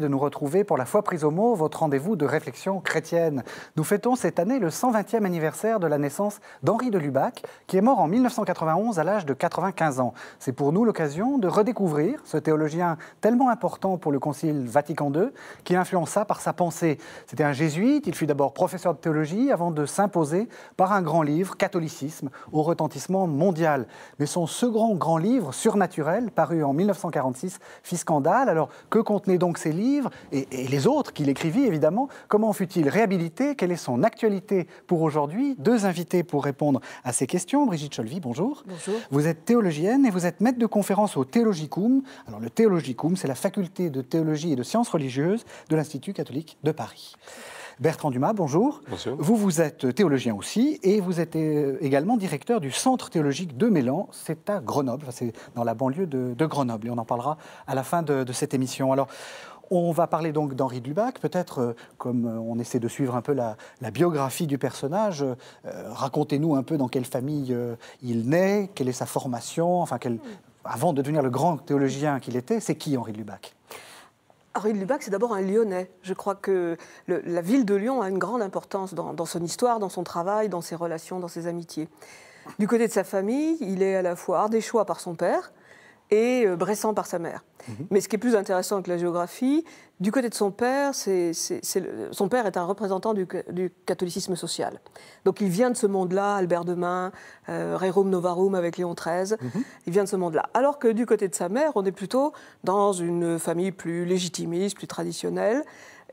de nous retrouver pour La Foi prise au mot, votre rendez-vous de réflexion chrétienne. Nous fêtons cette année le 120e anniversaire de la naissance d'Henri de Lubac, qui est mort en 1991 à l'âge de 95 ans. C'est pour nous l'occasion de redécouvrir ce théologien tellement important pour le Concile Vatican II, qui influença par sa pensée. C'était un jésuite, il fut d'abord professeur de théologie avant de s'imposer par un grand livre, Catholicisme, au retentissement mondial. Mais son second grand livre, Surnaturel, paru en 1946, fit scandale. Alors que contenaient donc ces livres et, les autres qu'il écrivit, évidemment. Comment fut-il réhabilité Quelle est son actualité pour aujourd'hui Deux invités pour répondre à ces questions. Brigitte Cholvy, bonjour. Bonjour. Vous êtes théologienne et vous êtes maître de conférence au Théologicum. Alors, le Théologicum, c'est la faculté de théologie et de sciences religieuses de l'Institut catholique de Paris. Bertrand Dumas, bonjour. bonjour. Vous, vous êtes théologien aussi et vous êtes euh, également directeur du Centre théologique de Mélan. C'est à Grenoble, c'est dans la banlieue de, Grenoble et on en parlera à la fin de, de cette émission. Alors, on va parler donc d'Henri Lubac, peut-être euh, comme euh, on essaie de suivre un peu la, biographie du personnage, euh, racontez-nous un peu dans quelle famille il naît, quelle est sa formation, enfin avant de devenir le grand théologien qu'il était, c'est qui Henri Lubac Henri de Lubac, c'est d'abord un Lyonnais. Je crois que la ville de Lyon a une grande importance dans, dans, son histoire, dans son travail, dans ses relations, dans ses amitiés. Du côté de sa famille, il est à la fois ardéchois par son père, et euh, Bressan par sa mère. Mhm. Mais ce qui est plus intéressant avec la géographie, du côté de son père, son père est un représentant du, catholicisme social. Donc il vient de ce monde-là, Albert Demain, euh, Rerum Novarum avec Léon XIII, mhm. il vient de ce monde-là. Alors que du côté de sa mère, on est plutôt dans une famille plus légitimiste, plus traditionnelle,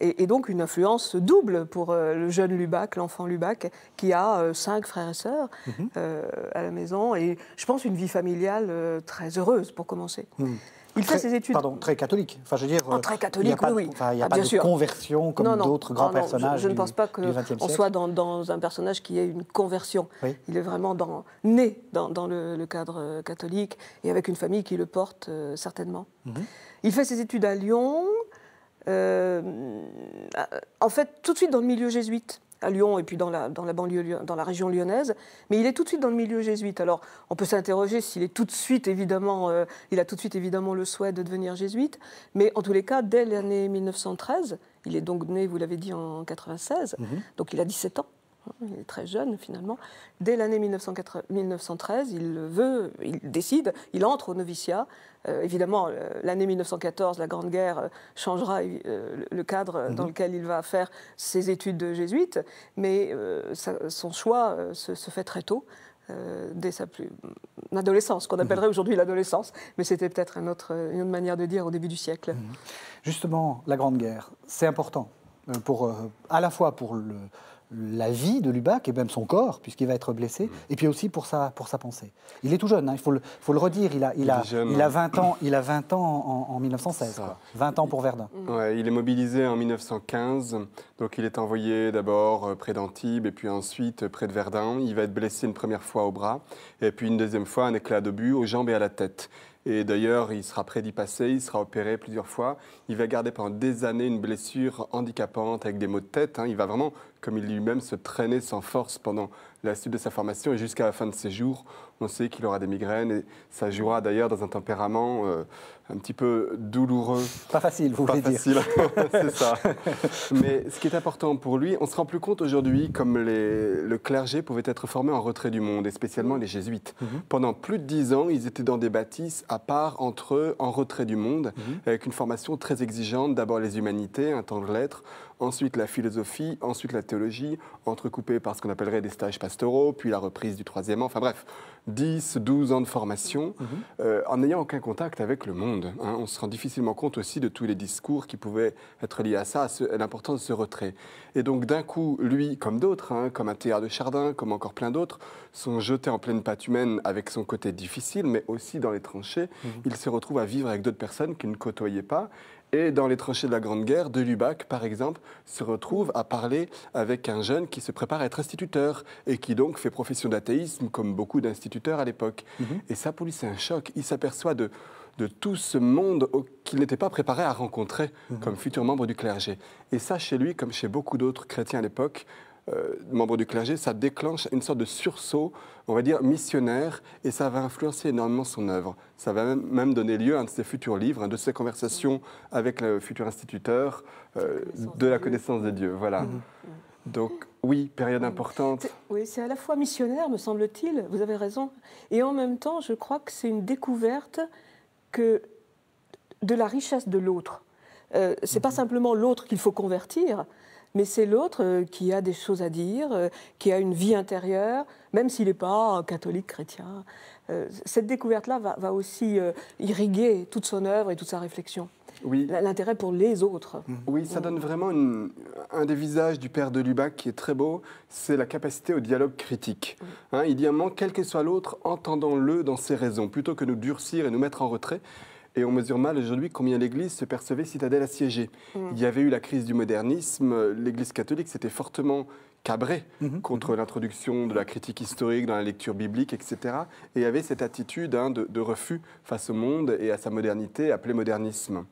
et, donc une influence double pour euh, le jeune Lubac, l'enfant Lubac, qui a euh, cinq frères et sœurs mhm. euh, à la maison, et je pense une vie familiale très heureuse pour commencer. Hmm. Il fait ses études. Pardon, très catholique. Enfin, je veux dire. Ah, très catholique, oui. il n'y a pas de ah, conversion comme d'autres grands ah, personnages. Je, ne pense pas qu'on soit dans, un personnage qui ait une conversion. Il est vraiment dans, né dans, le, cadre catholique et avec une famille qui le porte certainement. Mhm. Il fait ses études à Lyon. Euh, en fait, tout de suite dans le milieu jésuite à Lyon et puis dans la, dans la banlieue, dans la région lyonnaise, mais il est tout de suite dans le milieu jésuite. Alors, on peut s'interroger s'il est tout de suite, évidemment, euh, il a tout de suite, évidemment, le souhait de devenir jésuite, mais en tous les cas, dès l'année 1913, il est donc né, vous l'avez dit, en 96, mhm. donc il a 17 ans, il est très jeune finalement. Dès l'année 1913, il veut, il décide, il entre au noviciat. Euh, évidemment, euh, l'année 1914, la Grande Guerre, euh, changera le cadre mhm. dans lequel il va faire ses études de jésuite, mais son choix se, fait très tôt. dès sa plus mm, adolescence, qu'on mhm. appellerait aujourd'hui l'adolescence, mais c'était peut-être autre, une autre manière de dire au début du siècle. Mhm. Justement, la Grande Guerre, c'est important pour, à la fois pour le, la vie de Lubac et même son corps, puisqu'il va être blessé, mm. et puis aussi pour sa, pensée. Il est tout jeune, hein, il faut, le, redire, il a, il, il a 20 hein. ans, il a 20 ans en, 1916, quoi. 20 ans pour Verdun. Mm. il est mobilisé en 1915, donc il est envoyé d'abord euh, près d'Antibes et puis ensuite euh, près de Verdun. Il va être blessé une première fois au bras, et puis une deuxième fois un éclat de but aux jambes et à la tête. Et d'ailleurs, il sera prêt d'y passer, il sera opéré plusieurs fois. Il va garder pendant des années une blessure handicapante avec des maux de tête. Hein. Il va vraiment, comme il lui-même, se traîner sans force pendant la suite de sa formation et jusqu'à la fin de ses jours, on sait qu'il aura des migraines et ça jouera d'ailleurs dans un tempérament euh, un petit peu douloureux. Pas facile, vous Pas facile. c'est ça. Mais ce qui est important pour lui, on se rend plus compte aujourd'hui comme le clergé pouvait être formé en retrait du monde et spécialement les jésuites. Mhm. Pendant plus de dix ans, ils étaient dans des bâtisses à part entre eux, en retrait du monde, mhm. avec une formation très exigeante, d'abord les humanités, un temps de lettres, ensuite la philosophie, ensuite la théologie, entrecoupée par ce qu'on appellerait des stages pastoraux, puis la reprise du troisième an, enfin bref, 10, 12 ans de formation, mhm. euh, en n'ayant aucun contact avec le monde. Hein. On se rend difficilement compte aussi de tous les discours qui pouvaient être liés à ça, à, l'importance de ce retrait. Et donc d'un coup, lui, comme d'autres, hein, comme un théâtre de Chardin, comme encore plein d'autres, sont jetés en pleine patte humaine avec son côté difficile, mais aussi dans les tranchées. Mhm. Il se retrouve à vivre avec d'autres personnes qu'il ne côtoyait pas et dans les tranchées de la Grande Guerre, de Lubac, par exemple, se retrouve à parler avec un jeune qui se prépare à être instituteur et qui donc fait profession d'athéisme, comme beaucoup d'instituteurs à l'époque. Mhm. Et ça, pour lui, c'est un choc. Il s'aperçoit de, tout ce monde qu'il n'était pas préparé à rencontrer mhm. comme futur membre du clergé. Et ça, chez lui, comme chez beaucoup d'autres chrétiens à l'époque, euh, membre du clergé, ça déclenche une sorte de sursaut, on va dire, missionnaire, et ça va influencer énormément son œuvre. Ça va même, donner lieu à un de ses futurs livres, de ses conversations avec le futur instituteur, euh, de la connaissance de Dieu. Voilà. Mhm. Donc, oui, période importante. Oui, c'est à la fois missionnaire, me semble-t-il, vous avez raison, et en même temps, je crois que c'est une découverte que de la richesse de l'autre. Euh, c'est pas mhm. simplement l'autre qu'il faut convertir, mais c'est l'autre euh, qui a des choses à dire, euh, qui a une vie intérieure, même s'il n'est pas catholique, chrétien. Euh, cette découverte-là va, aussi irriguer toute son œuvre et toute sa réflexion. Oui. L'intérêt pour les autres. Mmh. Oui, ça donne vraiment un des visages du père de Lubac qui est très beau, c'est la capacité au dialogue critique. Hein, il dit un moment, quel que soit l'autre, entendons-le dans ses raisons, plutôt que nous durcir et nous mettre en retrait et on mesure mal aujourd'hui combien l'Église se percevait citadelle assiégée. Mm. Il y avait eu la crise du modernisme, l'Église catholique s'était fortement cabrée mm-hmm. Mm-hmm. contre l'introduction de la critique historique dans la lecture biblique, etc. Et il y avait cette attitude hein, de, de, refus face au monde et à sa modernité appelée modernisme.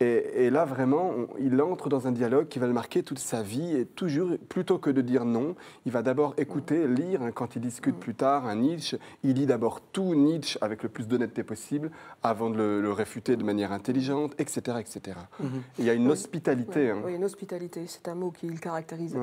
Et, là, vraiment, il entre dans un dialogue qui va le marquer toute sa vie. Et toujours, plutôt que de dire non, il va d'abord écouter, lire. Hein, quand il discute mm. plus tard, un Nietzsche, il lit d'abord tout Nietzsche avec le plus d'honnêteté possible, avant de le, réfuter de manière intelligente, etc. etc. Mm-hmm. il y a une hospitalité. Hein. Oui. une hospitalité, c'est un mot qu'il caractérise.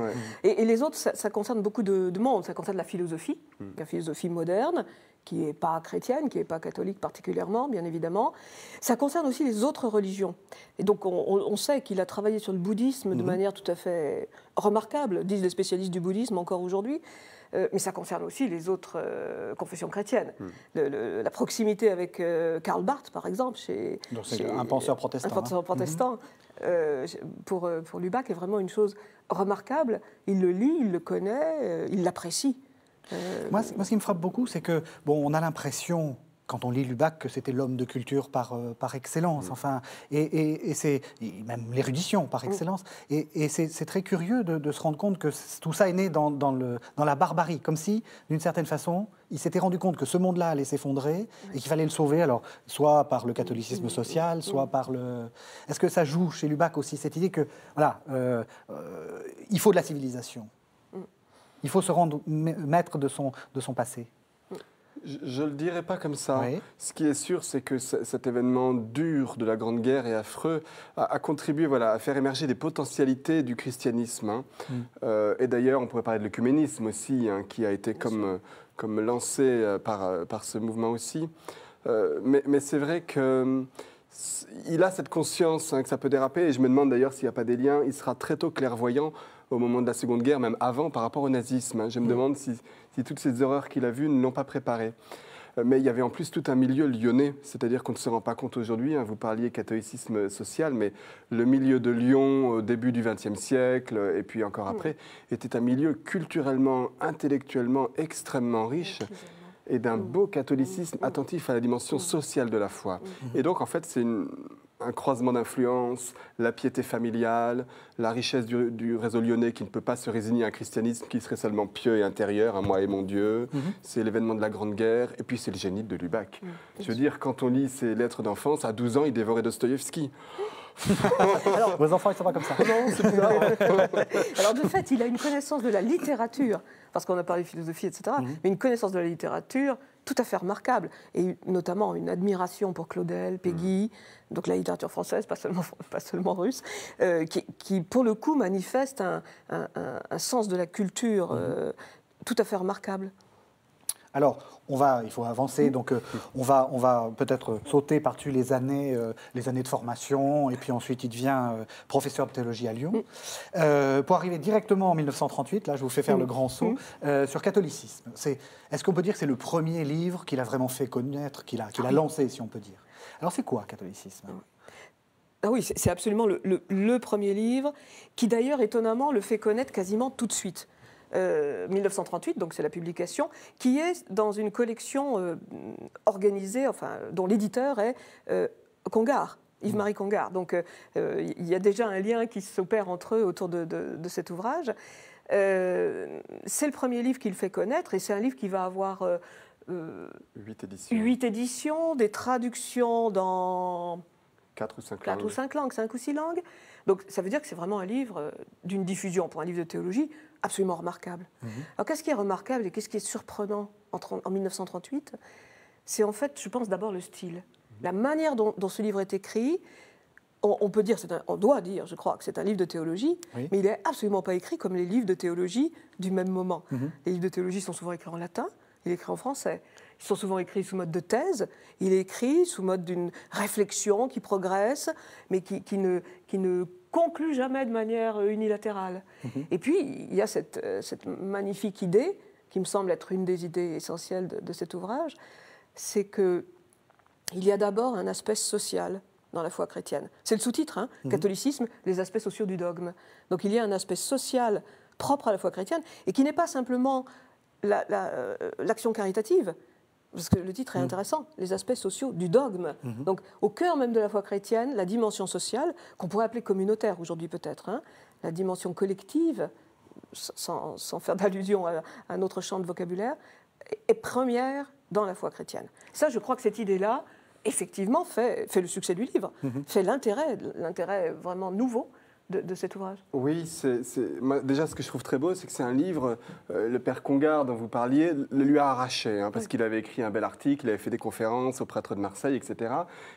Et, les autres, ça, concerne beaucoup de, monde. Ça concerne la philosophie, mm. la philosophie moderne, qui n'est pas chrétienne, qui n'est pas catholique particulièrement, bien évidemment. Ça concerne aussi les autres religions. Et donc, on, sait qu'il a travaillé sur le bouddhisme de mhm. manière tout à fait remarquable, disent les spécialistes du bouddhisme encore aujourd'hui. Euh, mais ça concerne aussi les autres euh, confessions chrétiennes. Mhm. la proximité avec euh, Karl Barth, par exemple, chez, donc un penseur protestant, un penseur hein. mhm. protestant pour, pour Lubac est vraiment une chose remarquable. Il le lit, il le connaît, il l'apprécie. Euh, moi, ce qui me frappe beaucoup, c'est que, bon, on a l'impression, quand on lit Lubac, que c'était l'homme de culture par, euh, par excellence, mm. enfin, et, c'est même l'érudition par mm. excellence. Et, c'est très curieux de, se rendre compte que tout ça est né dans, le, dans la barbarie, comme si, d'une certaine façon, il s'était rendu compte que ce monde-là allait s'effondrer et qu'il fallait le sauver, alors soit par le catholicisme mm. social, soit par le. Est-ce que ça joue chez Lubac aussi cette idée que, voilà, euh, il faut de la civilisation il faut se rendre maître de son, de son passé. Je ne le dirais pas comme ça. Ce qui est sûr, c'est que cet événement dur de la Grande Guerre et affreux a, contribué voilà, à faire émerger des potentialités du christianisme. Hein. Mm. Euh, et d'ailleurs, on pourrait parler de l'œcuménisme aussi, hein, qui a été comme, euh, comme, lancé euh, par, par ce mouvement aussi. mais, c'est vrai qu'il a cette conscience hein, que ça peut déraper, et je me demande d'ailleurs s'il n'y a pas des liens, il sera très tôt clairvoyant au moment de la Seconde Guerre, même avant, par rapport au nazisme. Hein. Je me mm. demande si, toutes ces horreurs qu'il a vues ne l'ont pas préparé. Euh, mais il y avait en plus tout un milieu lyonnais, c'est-à-dire qu'on ne se rend pas compte aujourd'hui, hein, vous parliez catholicisme social, mais le milieu de Lyon au début du XXe siècle, euh, et puis encore mm. après, était un milieu culturellement, intellectuellement extrêmement riche et d'un mm. beau catholicisme attentif à la dimension sociale de la foi. Et donc en fait, c'est une un croisement d'influences, la piété familiale, la richesse du, réseau lyonnais qui ne peut pas se résigner à un christianisme qui serait seulement pieux et intérieur, à moi et mon Dieu. Mhm. C'est l'événement de la Grande Guerre, et puis c'est le génie de Lubac. Mhm. Je veux dire, quand on lit ses lettres d'enfance, à 12 ans, il dévorait Dostoïevski. vos enfants, ils sont pas comme ça. Non, c'est Alors, de fait, il a une connaissance de la littérature, parce qu'on a parlé de philosophie, etc., mhm. mais une connaissance de la littérature, tout à fait remarquable, et notamment une admiration pour Claudel, Peggy, mm. donc la littérature française, pas seulement, pas seulement russe, euh, qui, pour le coup manifeste un, sens de la culture mm. euh, tout à fait remarquable. Alors, on va, il faut avancer, donc euh, on va, peut-être sauter par-dessus les années, euh, les années de formation, et puis ensuite il devient euh, professeur de théologie à Lyon, pour arriver directement en 1938. Là, je vous fais faire le grand saut mm. sur catholicisme. C'est, est-ce qu'on peut dire que c'est le premier livre qu'il a vraiment fait connaître, qu'il a, ah lancé, si on peut dire Alors, c'est quoi catholicisme ah oui, c'est absolument le, premier livre qui d'ailleurs étonnamment le fait connaître quasiment tout de suite. 1938, euh, donc c'est la publication, qui est dans une collection euh, organisée, enfin, dont l'éditeur est euh, Congar. Yves-Marie Congar. Donc il y a déjà un lien qui s'opère entre eux autour de, cet ouvrage. c'est le premier livre qu'il fait connaître et c'est un livre qui va avoir huit éditions. 8 éditions, des traductions dans 4 ou 5 langues. ou 5 langues, 5 ou 6 langues. Donc ça veut dire que c'est vraiment un livre d'une diffusion. Pour un livre de théologie, absolument remarquable. Mhm. Alors qu'est-ce qui est remarquable et qu'est-ce qui est surprenant en, en 1938 C'est en fait, je pense d'abord le style. Mhm. La manière dont, ce livre est écrit, on, peut dire, on doit dire, je crois, que c'est un livre de théologie, mais il n'est absolument pas écrit comme les livres de théologie du même moment. Mhm. Les livres de théologie sont souvent écrits en latin, il est écrit en français sont souvent écrits sous mode de thèse. Il est écrit sous mode d'une réflexion qui progresse, mais qui, ne, conclut jamais de manière euh, unilatérale. Mhm. Et puis, il y a euh, cette, magnifique idée, qui me semble être une des idées essentielles de, cet ouvrage, c'est qu'il y a d'abord un aspect social dans la foi chrétienne. C'est le sous-titre, hein, mhm. catholicisme, les aspects sociaux du dogme. Donc il y a un aspect social propre à la foi chrétienne et qui n'est pas simplement euh, l'action caritative, parce que le titre est mm. intéressant, les aspects sociaux du dogme. Mm-hmm. Donc, au cœur même de la foi chrétienne, la dimension sociale, qu'on pourrait appeler communautaire aujourd'hui peut-être, hein, la dimension collective, sans, faire d'allusion à, un autre champ de vocabulaire, est première dans la foi chrétienne. Ça, je crois que cette idée-là, effectivement, fait, le succès du livre, mm-hmm. fait l'intérêt, l'intérêt vraiment nouveau de, cet ouvrage Oui, déjà ce que je trouve très beau, c'est que c'est un livre, euh, le père Congar dont vous parliez, le lui a arraché, hein, parce qu'il avait écrit un bel article, il avait fait des conférences aux prêtres de Marseille, etc.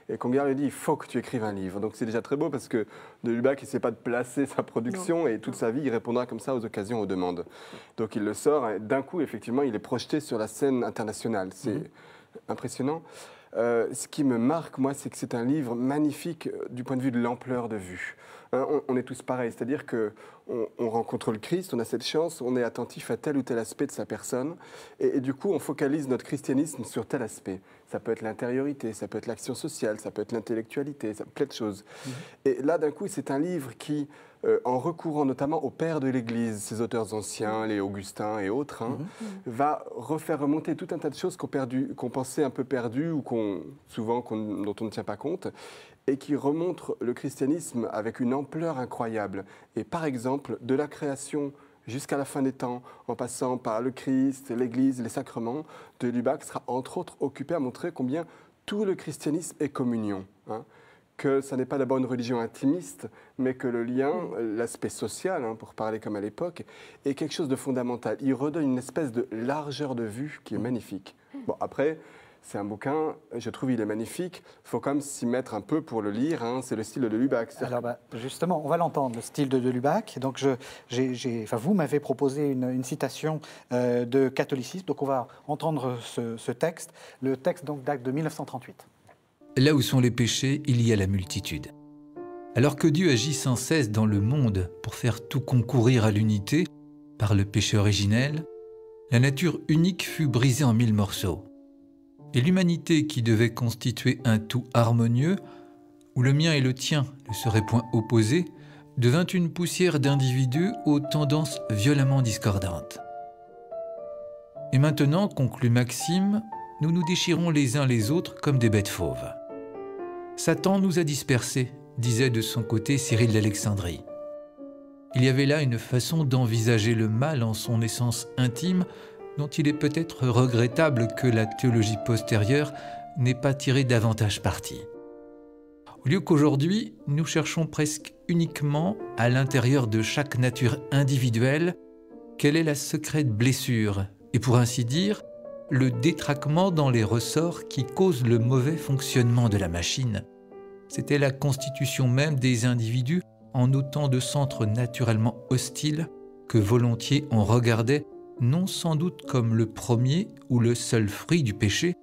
Et Congar lui dit, il faut que tu écrives un livre. Donc c'est déjà très beau, parce que de Lubac, il ne sait pas de placer sa production, et toute sa vie, il répondra comme ça aux occasions, aux demandes. Donc il le sort, et d'un coup, effectivement, il est projeté sur la scène internationale. C'est mhm. impressionnant. Euh, ce qui me marque, moi, c'est que c'est un livre magnifique euh, du point de vue de l'ampleur de vue. Hein, on, est tous pareils, c'est-à-dire que on, rencontre le Christ, on a cette chance, on est attentif à tel ou tel aspect de sa personne, et, du coup on focalise notre christianisme sur tel aspect. Ça peut être l'intériorité, ça peut être l'action sociale, ça peut être l'intellectualité, ça plein de choses. Mmh. Et là d'un coup c'est un livre qui euh, en recourant notamment aux pères de l'Église, ses auteurs anciens, les Augustins et autres, hein, mhm. va refaire remonter tout un tas de choses qu'on pensait un peu perdues ou qu'on souvent dont on ne tient pas compte, et qui remontrent le christianisme avec une ampleur incroyable. Et par exemple, de la création jusqu'à la fin des temps, en passant par le Christ, l'Église, les sacrements, de Lubac sera entre autres occupé à montrer combien tout le christianisme est communion. Hein que ça n'est pas d'abord une religion intimiste, mais que le lien, mm. l'aspect social, hein, pour parler comme à l'époque, est quelque chose de fondamental. Il redonne une espèce de largeur de vue qui est mm. magnifique. Mm. Bon, après, c'est un bouquin, je trouve il est magnifique, il faut quand même s'y mettre un peu pour le lire, hein. c'est le style de Lubac. Alors bah, justement, on va l'entendre, le style de, de Lubac. Donc je, enfin, vous m'avez proposé une, citation euh, de catholicisme, donc on va entendre ce, texte. Le texte donc date de 1938. Là où sont les péchés, il y a la multitude. Alors que Dieu agit sans cesse dans le monde pour faire tout concourir à l'unité, par le péché originel, la nature unique fut brisée en mille morceaux. Et l'humanité qui devait constituer un tout harmonieux, où le mien et le tien ne seraient point opposés, devint une poussière d'individus aux tendances violemment discordantes. Et maintenant, conclut Maxime, nous nous déchirons les uns les autres comme des bêtes fauves. Satan nous a dispersés, disait de son côté Cyril d'Alexandrie. Il y avait là une façon d'envisager le mal en son essence intime, dont il est peut-être regrettable que la théologie postérieure n'ait pas tiré davantage parti. Au lieu qu'aujourd'hui, nous cherchons presque uniquement à l'intérieur de chaque nature individuelle quelle est la secrète blessure, et pour ainsi dire, le détraquement dans les ressorts qui cause le mauvais fonctionnement de la machine. C'était la constitution même des individus en autant de centres naturellement hostiles que volontiers on regardait non sans doute comme le premier ou le seul fruit du péché,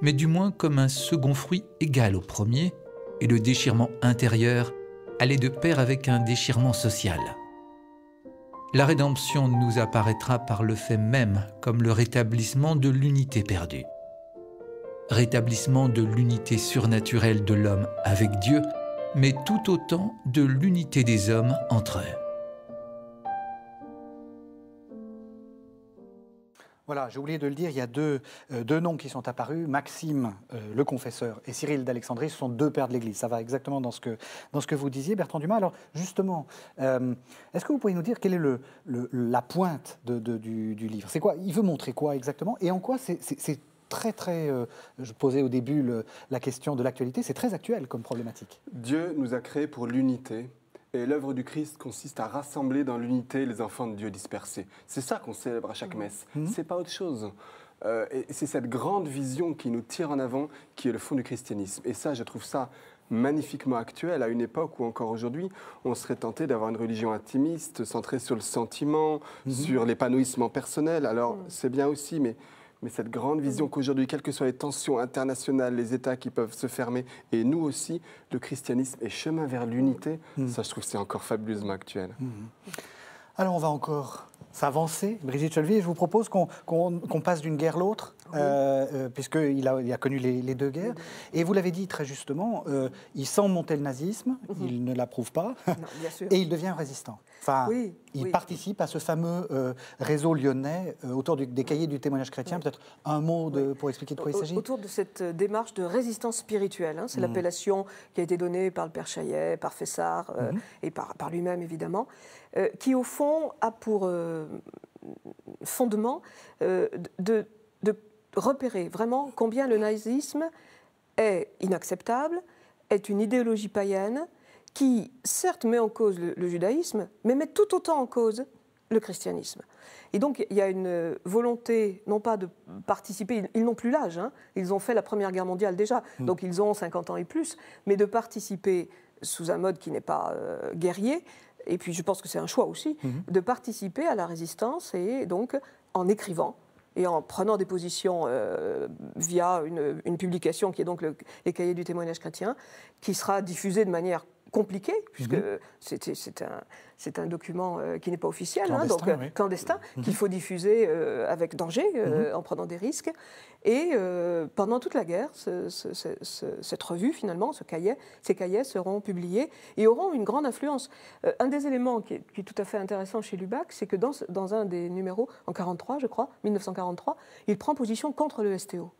mais du moins comme un second fruit égal au premier, et le déchirement intérieur allait de pair avec un déchirement social la rédemption nous apparaîtra par le fait même comme le rétablissement de l'unité perdue. Rétablissement de l'unité surnaturelle de l'homme avec Dieu, mais tout autant de l'unité des hommes entre eux. Voilà, j'ai oublié de le dire, il y a deux, euh, deux noms qui sont apparus. Maxime, euh, le confesseur, et Cyril d'Alexandrie, ce sont deux pères de l'Église. Ça va exactement dans ce que, dans ce que vous disiez, Bertrand Dumas. Alors, justement, euh, est-ce que vous pouvez nous dire quelle est le, la pointe de, du, livre C'est quoi Il veut montrer quoi exactement Et en quoi c'est très, très. je posais au début la question de l'actualité, c'est très actuel comme problématique. Dieu nous a créés pour l'unité et l'œuvre du Christ consiste à rassembler dans l'unité les enfants de Dieu dispersés. C'est ça qu'on célèbre à chaque mhm. messe. Mhm. C'est pas autre chose. Euh, et c'est cette grande vision qui nous tire en avant, qui est le fond du christianisme. Et ça, je trouve ça magnifiquement actuel à une époque où encore aujourd'hui on serait tenté d'avoir une religion intimiste centrée sur le sentiment, mhm. sur l'épanouissement personnel. Alors c'est bien aussi, mais mais cette grande vision qu'aujourd'hui, quelles que soient les tensions internationales, les États qui peuvent se fermer, et nous aussi, le christianisme est chemin vers l'unité, mm. ça je trouve que c'est encore fabuleusement actuel. Mm. Alors on va encore s'avancer, Brigitte et je vous propose qu'on passe d'une guerre à l'autre euh, euh, puisqu'il a, il a connu les, deux guerres. Et vous l'avez dit très justement, euh, il sent monter le nazisme, mhm. il ne l'approuve pas, et il devient résistant. Enfin, il participe à ce fameux réseau lyonnais autour des cahiers du témoignage chrétien. Peut-être un mot pour expliquer de quoi il s'agit Autour de cette démarche de résistance spirituelle, hein, c'est hmm. l'appellation qui a été donnée par le Père Chaillet, par Fessard, hmm. et par, par lui-même évidemment, qui au fond a pour fondement de, de, repérer vraiment combien le nazisme est inacceptable, est une idéologie païenne qui, certes, met en cause le, judaïsme, mais met tout autant en cause le christianisme. Et donc il y a une volonté, non pas de participer, ils, n'ont plus l'âge, hein. ils ont fait la Première Guerre mondiale déjà, mm. donc ils ont 50 ans et plus, mais de participer sous un mode qui n'est pas euh, guerrier, et puis je pense que c'est un choix aussi, mm-hmm. de participer à la résistance et donc en écrivant, et en prenant des positions euh, via une, publication qui est donc le, les cahiers du témoignage chrétien, qui sera diffusée de manière compliqué, puisque mhm. c'est un, un, document euh, qui n'est pas officiel, hein, donc euh, clandestin, mhm. qu'il faut diffuser euh, avec danger, mhm. en prenant des risques. Et pendant toute la guerre, cette revue, finalement, ce cahier, ces cahiers seront publiés et auront une grande influence. un des éléments qui est, tout à fait intéressant chez Lubac, c'est que dans, dans un des numéros, en 43, je crois, 1943, il prend position contre le STO.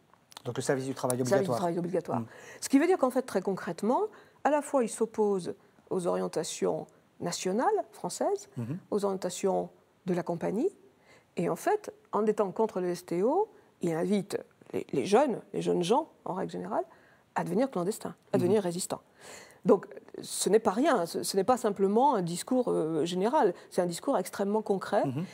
Donc le service du travail obligatoire. Service du travail obligatoire. Ce qui veut dire qu'en fait, très concrètement, à la fois, il s'oppose aux orientations nationales françaises, mhm. aux orientations de la compagnie. Et en fait, en étant contre le STO, il invite les, jeunes, les jeunes gens en règle générale, à devenir clandestins, à mhm. devenir résistants. Donc ce n'est pas rien, ce, n'est pas simplement un discours euh, général, c'est un discours extrêmement concret. Mhm.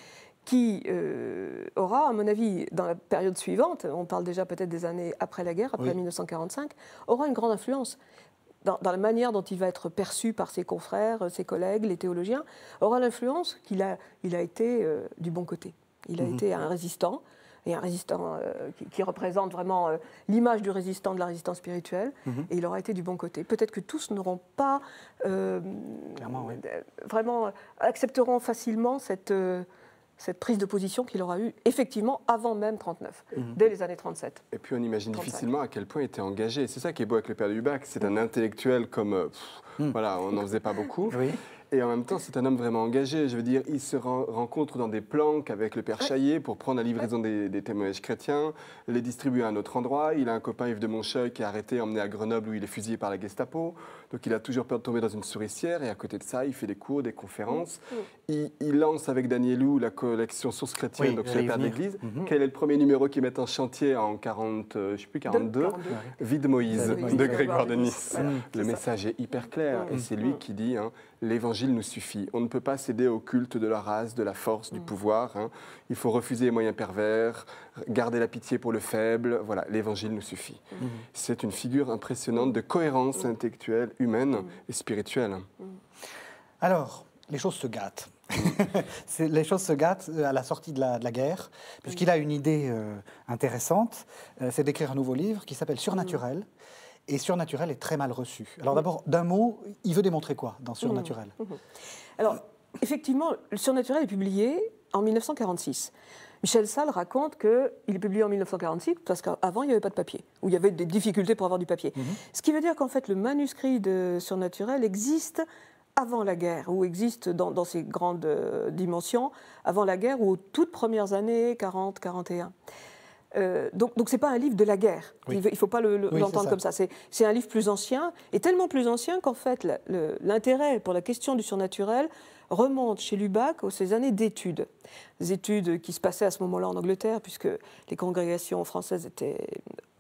qui euh, aura, à mon avis, dans la période suivante, on parle déjà peut-être des années après la guerre, après 1945, aura une grande influence dans, la manière dont il va être perçu par ses confrères, ses collègues, les théologiens, aura l'influence qu'il a, il a été euh, du bon côté. Il a mhm. été un résistant, et un résistant euh, qui, représente vraiment euh, l'image du résistant de la résistance spirituelle, mhm. et il aura été du bon côté. Peut-être que tous n'auront pas. Vraiment, accepteront facilement cette cette prise de position qu'il aura eu effectivement avant même 39, mhm. dès les années 37. Et puis on imagine difficilement à quel point il était engagé. C'est ça qui est beau avec le père bac c'est un intellectuel comme... Euh, mm. Voilà, on n'en faisait pas beaucoup. Oui. Et en même temps, c'est un homme vraiment engagé. Je veux dire, il se rencontre dans des planques avec le père Chaillet pour prendre la livraison des, témoignages chrétiens, les distribuer à un autre endroit. Il a un copain Yves de Moncheuil qui est arrêté, emmené à Grenoble où il est fusillé par la Gestapo. Donc il a toujours peur de tomber dans une souricière. Et à côté de ça, il fait des cours, des conférences. Mm. Mm. Il, lance avec Danielou la collection Sources chrétiennes, donc sur les d'église. Quel est le premier numéro qui met en chantier en 40, euh, je sais plus, 42, 42. Vie de Moïse, de, Grégoire de Nice. Le message est hyper clair. Mm. Et c'est lui qui dit... Hein, l'évangile nous suffit. On ne peut pas céder au culte de la race, de la force, du mm. pouvoir. Hein. Il faut refuser les moyens pervers, garder la pitié pour le faible. Voilà, l'évangile nous suffit. Mm. Mm. C'est une figure impressionnante de cohérence intellectuelle, humaine et spirituelle. Alors, les choses se gâtent. les choses se gâtent euh, à la sortie de la, guerre, puisqu'il a une idée euh, intéressante, euh, c'est d'écrire un nouveau livre qui s'appelle Surnaturel, et surnaturel est très mal reçu. Alors d'abord, d'un mot, il veut démontrer quoi dans mhm. surnaturel mhm. Alors, effectivement, le surnaturel est publié en 1946. Michel Salle raconte qu'il est publié en 1946 parce qu'avant, il n'y avait pas de papier, ou il y avait des difficultés pour avoir du papier. Mhm. Ce qui veut dire qu'en fait, le manuscrit de surnaturel existe avant la guerre, ou existe dans, dans, ses grandes euh, dimensions, avant la guerre ou aux toutes premières années 40-41. Euh, donc, ce c'est pas un livre de la guerre. Il ne faut pas l'entendre comme ça. C'est un livre plus ancien et tellement plus ancien qu'en fait l'intérêt pour la question du surnaturel remonte chez Lubac aux années d'études, des études qui se passaient à ce moment-là en Angleterre puisque les congrégations françaises étaient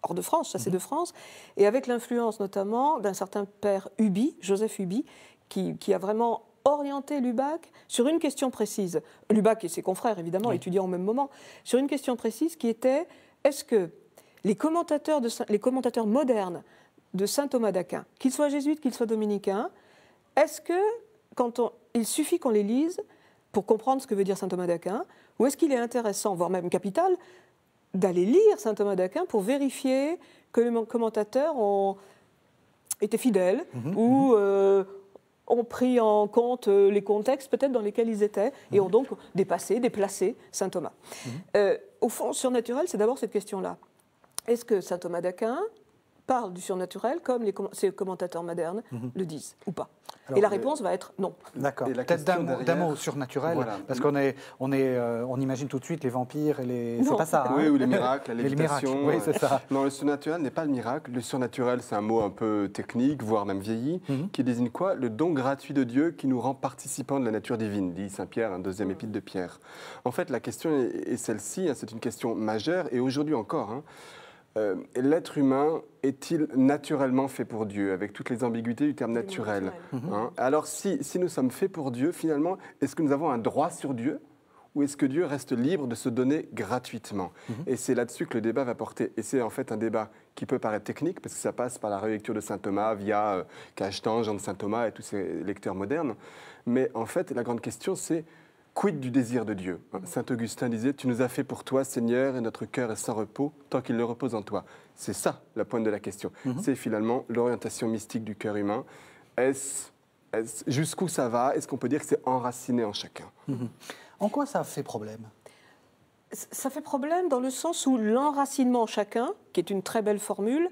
hors de France, chassées mhm. de France, et avec l'influence notamment d'un certain père Ubi, Joseph Ubi, qui, qui a vraiment orienter Lubac sur une question précise. Lubac et ses confrères, évidemment, étudiaient étudiant au même moment, sur une question précise qui était est-ce que les commentateurs, modernes de saint Thomas d'Aquin, qu'ils soient jésuites, qu'ils soient dominicains, est-ce que quand on, il suffit qu'on les lise pour comprendre ce que veut dire saint Thomas d'Aquin, ou est-ce qu'il est intéressant, voire même capital, d'aller lire saint Thomas d'Aquin pour vérifier que les commentateurs ont été fidèles mhm, ou mhm. Euh, ont pris en compte euh, les contextes peut-être dans lesquels ils étaient et mmh. ont donc dépassé, déplacé Saint Thomas. Mmh. Euh, au fond, surnaturel, c'est d'abord cette question-là. Est-ce que Saint Thomas d'Aquin parlent du surnaturel comme les, ces commentateurs modernes mhm. le disent, ou pas Et la euh, réponse va être non. D'accord. Peut-être d'un mot surnaturel, parce qu'on est, on est, euh, on imagine tout de suite les vampires et les. C'est pas ça. Hein. Oui, ou les miracles, la lévitation. Oui, c'est euh, ça. non, le surnaturel n'est pas le miracle. Le surnaturel, c'est un mot un peu technique, voire même vieilli, mhm. qui désigne quoi Le don gratuit de Dieu qui nous rend participants de la nature divine, dit saint Pierre, un deuxième épître de Pierre. En fait, la question est, celle-ci. Hein, c'est une question majeure et aujourd'hui encore. Hein, euh, l'être humain est-il naturellement fait pour Dieu, avec toutes les ambiguïtés du terme naturel, hein? mhm. Alors si, nous sommes faits pour Dieu, finalement, est-ce que nous avons un droit sur Dieu ou est-ce que Dieu reste libre de se donner gratuitement mhm. Et c'est là-dessus que le débat va porter. Et c'est en fait un débat qui peut paraître technique, parce que ça passe par la relecture de Saint Thomas via euh, Cajetan, Jean de Saint Thomas et tous ces lecteurs modernes. Mais en fait, la grande question, c'est Quid du désir de Dieu Saint Augustin disait Tu nous as fait pour toi, Seigneur, et notre cœur est sans repos tant qu'il le repose en toi. C'est ça la pointe de la question. Mhm. C'est finalement l'orientation mystique du cœur humain. Est-ce jusqu'où ça va Est-ce qu'on peut dire que c'est enraciné en chacun mhm. En quoi ça fait problème ça fait problème dans le sens où l'enracinement en chacun, qui est une très belle formule,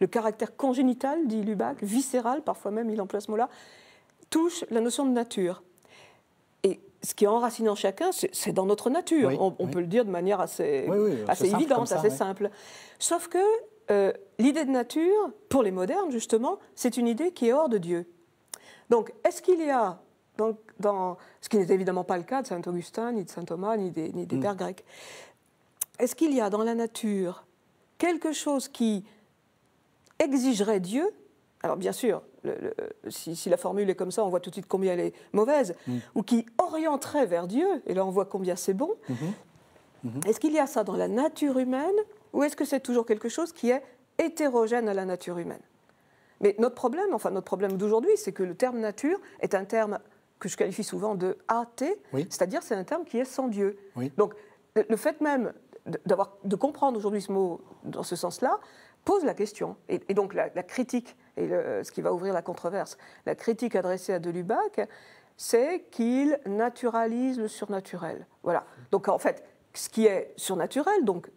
le caractère congénital, dit Lubac, viscéral, parfois même il emploie ce mot-là, touche la notion de nature ce qui est enraciné chacun, c'est dans notre nature. on, peut le dire de manière assez, assez évidente, assez simple. Sauf que euh, l'idée de nature, pour les modernes justement, c'est une idée qui est hors de Dieu. Donc, est-ce qu'il y a, donc dans ce qui n'est évidemment pas le cas de saint Augustin, ni de saint Thomas, ni des, mm. pères grecs, est-ce qu'il y a dans la nature quelque chose qui exigerait Dieu Alors, bien sûr, si, la formule est comme ça, on voit tout de suite combien elle est mauvaise, mm. ou qui orienterait vers Dieu, et là on voit combien c'est bon. Mm-hmm. Mm-hmm. Est-ce qu'il y a ça dans la nature humaine, ou est-ce que c'est toujours quelque chose qui est hétérogène à la nature humaine Mais notre problème, enfin notre problème d'aujourd'hui, c'est que le terme nature est un terme que je qualifie souvent de athée, c'est-à-dire c'est un terme qui est sans Dieu. Donc le fait même de comprendre aujourd'hui ce mot dans ce sens-là, pose la question. Et, donc la, critique, et ce qui va ouvrir la controverse, la critique adressée à de Delubac, c'est qu'il naturalise le surnaturel. Voilà. Donc en fait, ce qui est surnaturel, donc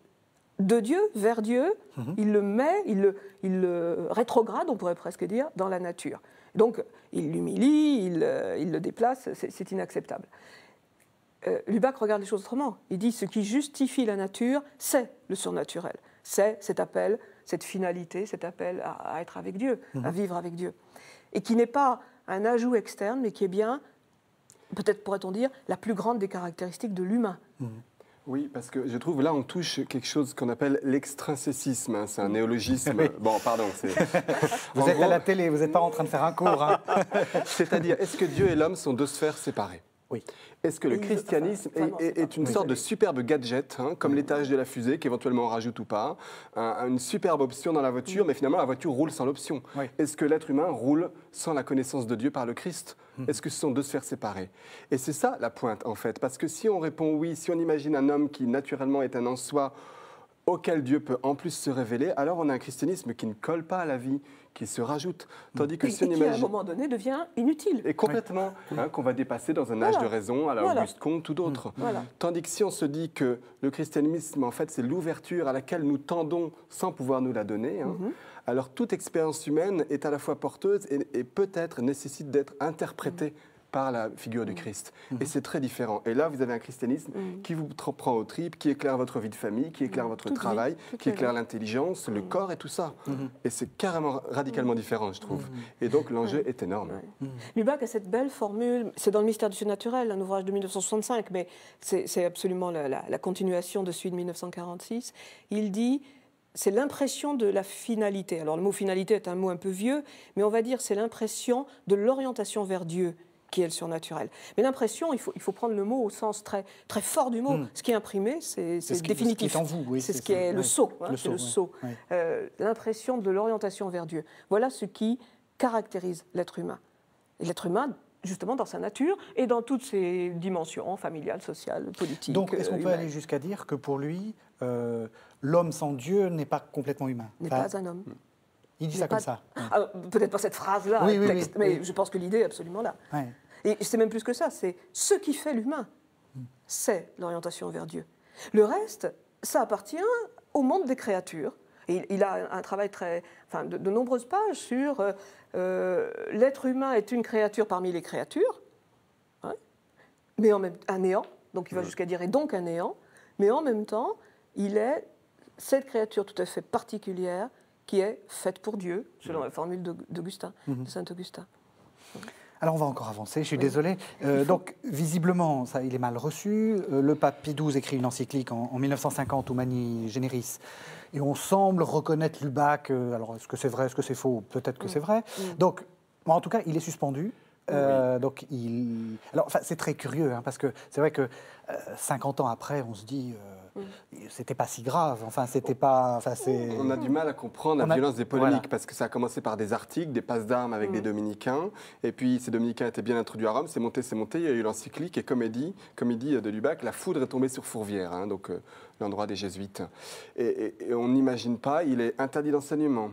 de Dieu vers Dieu, mhm. il le met, il le, il rétrograde, on pourrait presque dire, dans la nature. Donc il l'humilie, il, euh, le déplace, c'est inacceptable. Euh, Lubac regarde les choses autrement. Il dit ce qui justifie la nature, c'est le surnaturel, c'est cet appel cette finalité, cet appel à, être avec Dieu, à mhm. vivre avec Dieu. Et qui n'est pas un ajout externe, mais qui est bien, peut-être pourrait-on dire, la plus grande des caractéristiques de l'humain. Mhm. Oui, parce que je trouve là on touche quelque chose qu'on appelle l'extrinsécisme. Hein. C'est un néologisme. Bon, pardon. vous êtes à la télé, vous n'êtes pas en train de faire un cours. Hein. C'est-à-dire, est-ce que Dieu et l'homme sont deux sphères séparées est-ce que le christianisme est, une sorte de superbe gadget, hein, comme l'étage de la fusée, qu'éventuellement on rajoute ou pas, une superbe option dans la voiture, mm. mais finalement la voiture roule sans l'option Est-ce que l'être humain roule sans la connaissance de Dieu par le Christ mm. est-ce que ce sont deux sphères séparées Et c'est ça la pointe en fait, parce que si on répond oui, si on imagine un homme qui naturellement est un en soi, auquel Dieu peut en plus se révéler, alors on a un christianisme qui ne colle pas à la vie qui se rajoute. Tandis que ce qui, à un moment donné, devient inutile. Et complètement, hein, qu'on va dépasser dans un âge de raison, à la Comte ou d'autres. Mmh. Tandis que si on se dit que le christianisme, en fait, c'est l'ouverture à laquelle nous tendons sans pouvoir nous la donner, hein, mmh. alors toute expérience humaine est à la fois porteuse et, peut-être nécessite d'être interprétée par la figure du Christ. Et mhm. c'est très différent. Et là, vous avez un christianisme mhm. qui vous prend aux tripes, qui éclaire votre vie de famille, qui éclaire mhm. votre travail, qui éclaire l'intelligence, le corps et tout ça. Et c'est carrément radicalement différent, je trouve. Et donc l'enjeu est énorme. Lubac a cette belle formule, c'est dans le mystère du Naturel, un ouvrage de 1965, mais c'est absolument la, la continuation de celui de 1946. Il dit c'est l'impression de la finalité. Alors le mot finalité est un mot un peu vieux, mais on va dire c'est l'impression de l'orientation vers Dieu qui est le surnaturel. Mais l'impression, il faut, il faut prendre le mot au sens très, très fort du mot. Hmm. Ce qui est imprimé, c'est définitif. C'est ce qui est, en vous, oui, c'est ce qui est le saut, hein, euh, l'impression de l'orientation vers Dieu. Voilà ce qui caractérise l'être humain. Et l'être humain, justement dans sa nature et dans toutes ses dimensions familiales, sociales, politiques. Donc, est-ce qu'on peut euh, aller jusqu'à dire que pour lui, euh, l'homme sans Dieu n'est pas complètement humain N'est pas un homme. Il dit ça comme ça. Ah, peut-être pas cette phrase-là, mais je pense que l'idée est absolument là. Et c'est même plus que ça, c'est ce qui fait l'humain, c'est l'orientation vers Dieu. Le reste, ça appartient au monde des créatures. Et il a un travail très, enfin, de, nombreuses pages sur euh, euh, l'être humain est une créature parmi les créatures, hein, mais en même un néant. Donc il va jusqu'à dire et donc un néant, mais en même temps, il est cette créature tout à fait particulière qui est faite pour Dieu, selon la formule d'Augustin, mhm. de Saint Augustin. Alors on va encore avancer, je suis désolé. Euh, donc visiblement, ça, il est mal reçu. Euh, le pape Pie XII écrit une encyclique en, 1950 1950, Mani Generis, et on semble reconnaître Lubac. Euh, alors est-ce que c'est vrai, est-ce que c'est faux Peut-être que mm. c'est vrai. Mm. Donc en tout cas, il est suspendu. Donc, il. Alors, c'est très curieux, hein, parce que c'est vrai que 50 ans après, on se dit, Mm. c'était pas si grave. Enfin, c'était pas. Enfin, on a du mal à comprendre la violence des polémiques parce que ça a commencé par des articles, des passes d'armes avec mm. des dominicains, et puis ces dominicains étaient bien introduits à Rome. C'est monté, c'est monté. Il y a eu l'encyclique et comme dit euh, de Lubac, la foudre est tombée sur Fourvière, hein, donc euh, l'endroit des jésuites. et on n'imagine pas. Il est interdit d'enseignement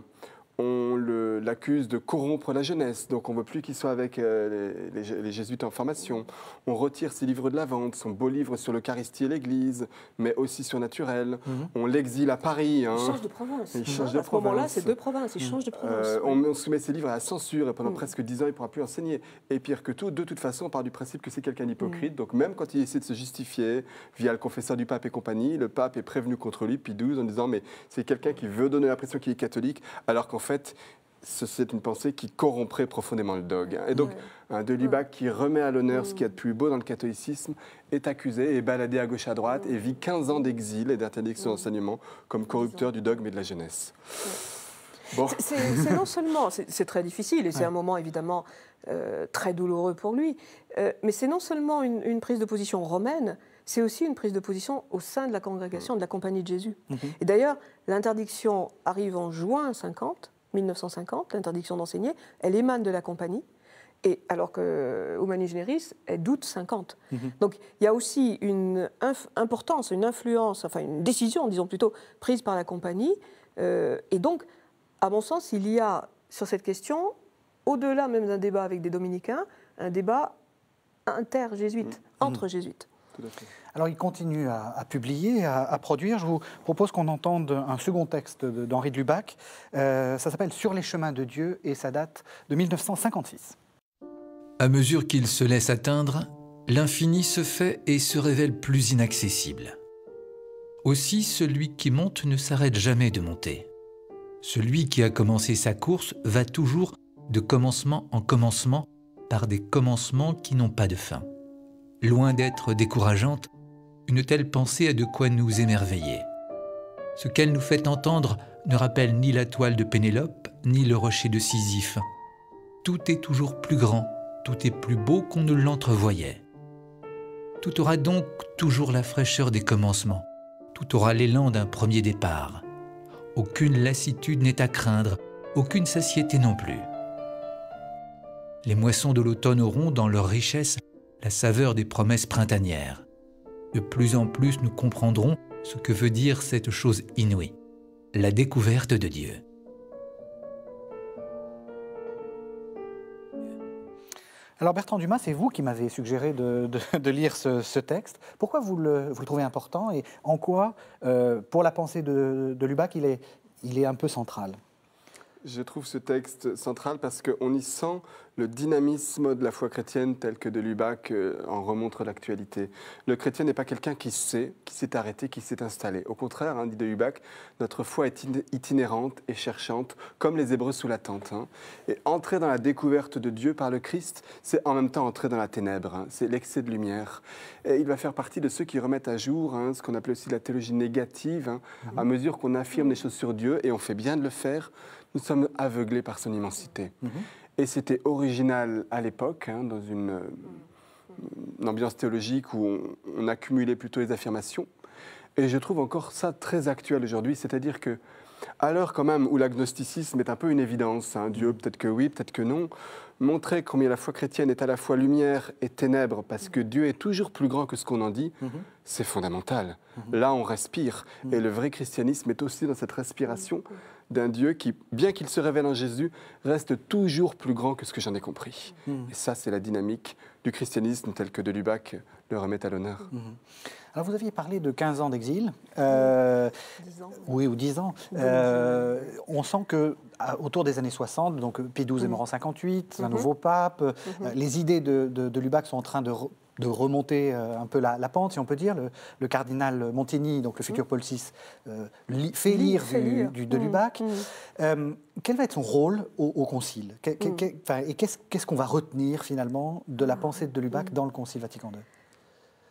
on l'accuse de corrompre la jeunesse, donc on ne veut plus qu'il soit avec euh, les, jésuites en formation. On retire ses livres de la vente, son beau livre sur l'Eucharistie et l'Église, mais aussi surnaturel. Naturel. Mhm. On l'exile à Paris. Hein. Il change de province. Mhm. change de à ce moment-là, c'est deux provinces, euh, province. on, soumet ses livres à la censure et pendant mm. presque dix ans, il ne pourra plus enseigner. Et pire que tout, de toute façon, on part du principe que c'est quelqu'un d'hypocrite, mm. donc même quand il essaie de se justifier via le confesseur du pape et compagnie, le pape est prévenu contre lui, puis 12, en disant mais c'est quelqu'un qui veut donner l'impression qu'il est catholique, alors qu'en en fait, c'est une pensée qui corromprait profondément le dogme. Hein. Et donc, un Delibac ouais. qui remet à l'honneur ce mm. qu'il y a de plus beau dans le catholicisme est accusé et baladé à gauche à droite et vit 15 ans d'exil et d'interdiction d'enseignement comme corrupteur du dogme et de la jeunesse. Bon. C'est non seulement, c'est très difficile et c'est un moment évidemment euh, très douloureux pour lui, euh, mais c'est non seulement une, prise de position romaine, c'est aussi une prise de position au sein de la congrégation mm. de la Compagnie de Jésus. Mm-hmm. Et d'ailleurs, l'interdiction arrive en juin 50 1950, l'interdiction d'enseigner, elle émane de la compagnie. Et alors que Humani Generis, elle doute 50. Donc il y a aussi une importance, une influence, enfin une décision, disons plutôt, prise par la compagnie. Euh, et donc, à mon sens, il y a sur cette question, au-delà même d'un débat avec des dominicains, un débat inter-jésuite, mhm. entre jésuites. Alors il continue à, publier, à, produire. Je vous propose qu'on entende un second texte d'Henri de Lubac. Euh, ça s'appelle Sur les chemins de Dieu et ça date de 1956. À mesure qu'il se laisse atteindre, l'infini se fait et se révèle plus inaccessible. Aussi, celui qui monte ne s'arrête jamais de monter. Celui qui a commencé sa course va toujours de commencement en commencement par des commencements qui n'ont pas de fin. Loin d'être décourageante, une telle pensée a de quoi nous émerveiller. Ce qu'elle nous fait entendre ne rappelle ni la toile de Pénélope, ni le rocher de Sisyphe. Tout est toujours plus grand, tout est plus beau qu'on ne l'entrevoyait. Tout aura donc toujours la fraîcheur des commencements, tout aura l'élan d'un premier départ. Aucune lassitude n'est à craindre, aucune satiété non plus. Les moissons de l'automne auront, dans leur richesse, la saveur des promesses printanières. De plus en plus nous comprendrons ce que veut dire cette chose inouïe, la découverte de Dieu. Alors Bertrand Dumas, c'est vous qui m'avez suggéré de, lire ce, texte. Pourquoi vous le, trouvez important et en quoi, euh, pour la pensée de, Lubac, il est un peu central je trouve ce texte central parce qu'on y sent le dynamisme de la foi chrétienne tel que de Lubac euh, en remontre l'actualité. Le chrétien n'est pas quelqu'un qui sait, qui s'est arrêté, qui s'est installé. Au contraire, hein, dit de Lubac, notre foi est itinérante et cherchante, comme les Hébreux sous la tente. Hein. Et entrer dans la découverte de Dieu par le Christ, c'est en même temps entrer dans la ténèbre, hein. c'est l'excès de lumière. Et il va faire partie de ceux qui remettent à jour ce qu'on appelle aussi la théologie négative, mhm. à mesure qu'on affirme des choses sur Dieu, et on fait bien de le faire, nous sommes aveuglés par son immensité. Mhm. Et c'était original à l'époque, hein, dans une, ambiance théologique où on, accumulait plutôt les affirmations. Et je trouve encore ça très actuel aujourd'hui, c'est-à-dire que à l'heure quand même où l'agnosticisme est un peu une évidence, hein, Dieu peut-être que oui, peut-être que non, montrer combien la foi chrétienne est à la fois lumière et ténèbres, parce que Dieu est toujours plus grand que ce qu'on en dit, mhm. c'est fondamental. Mhm. Là, on respire, et le vrai christianisme est aussi dans cette respiration d'un Dieu qui, bien qu'il se révèle en Jésus, reste toujours plus grand que ce que j'en ai compris. Hmm. Et ça, c'est la dynamique du christianisme tel que de Lubac le remet à l'honneur. Hmm. Alors vous aviez parlé de 15 ans d'exil, oui euh, ou 10 ans. Euh, on sent que autour des années 60, donc Pie XII et est mort en 58, hmm. un nouveau pape, euh, les idées de, de, de Lubac sont en train de de remonter euh, un peu la, pente, si on peut dire. Le, cardinal Montigny, donc le futur mm. Paul VI, euh, fait lire du, de mm, Lubac. Mm. Euh, quel va être son rôle au, Concile Et qu'est-ce qu'on va retenir finalement de la ah, pensée de Lubac dans le Concile Vatican II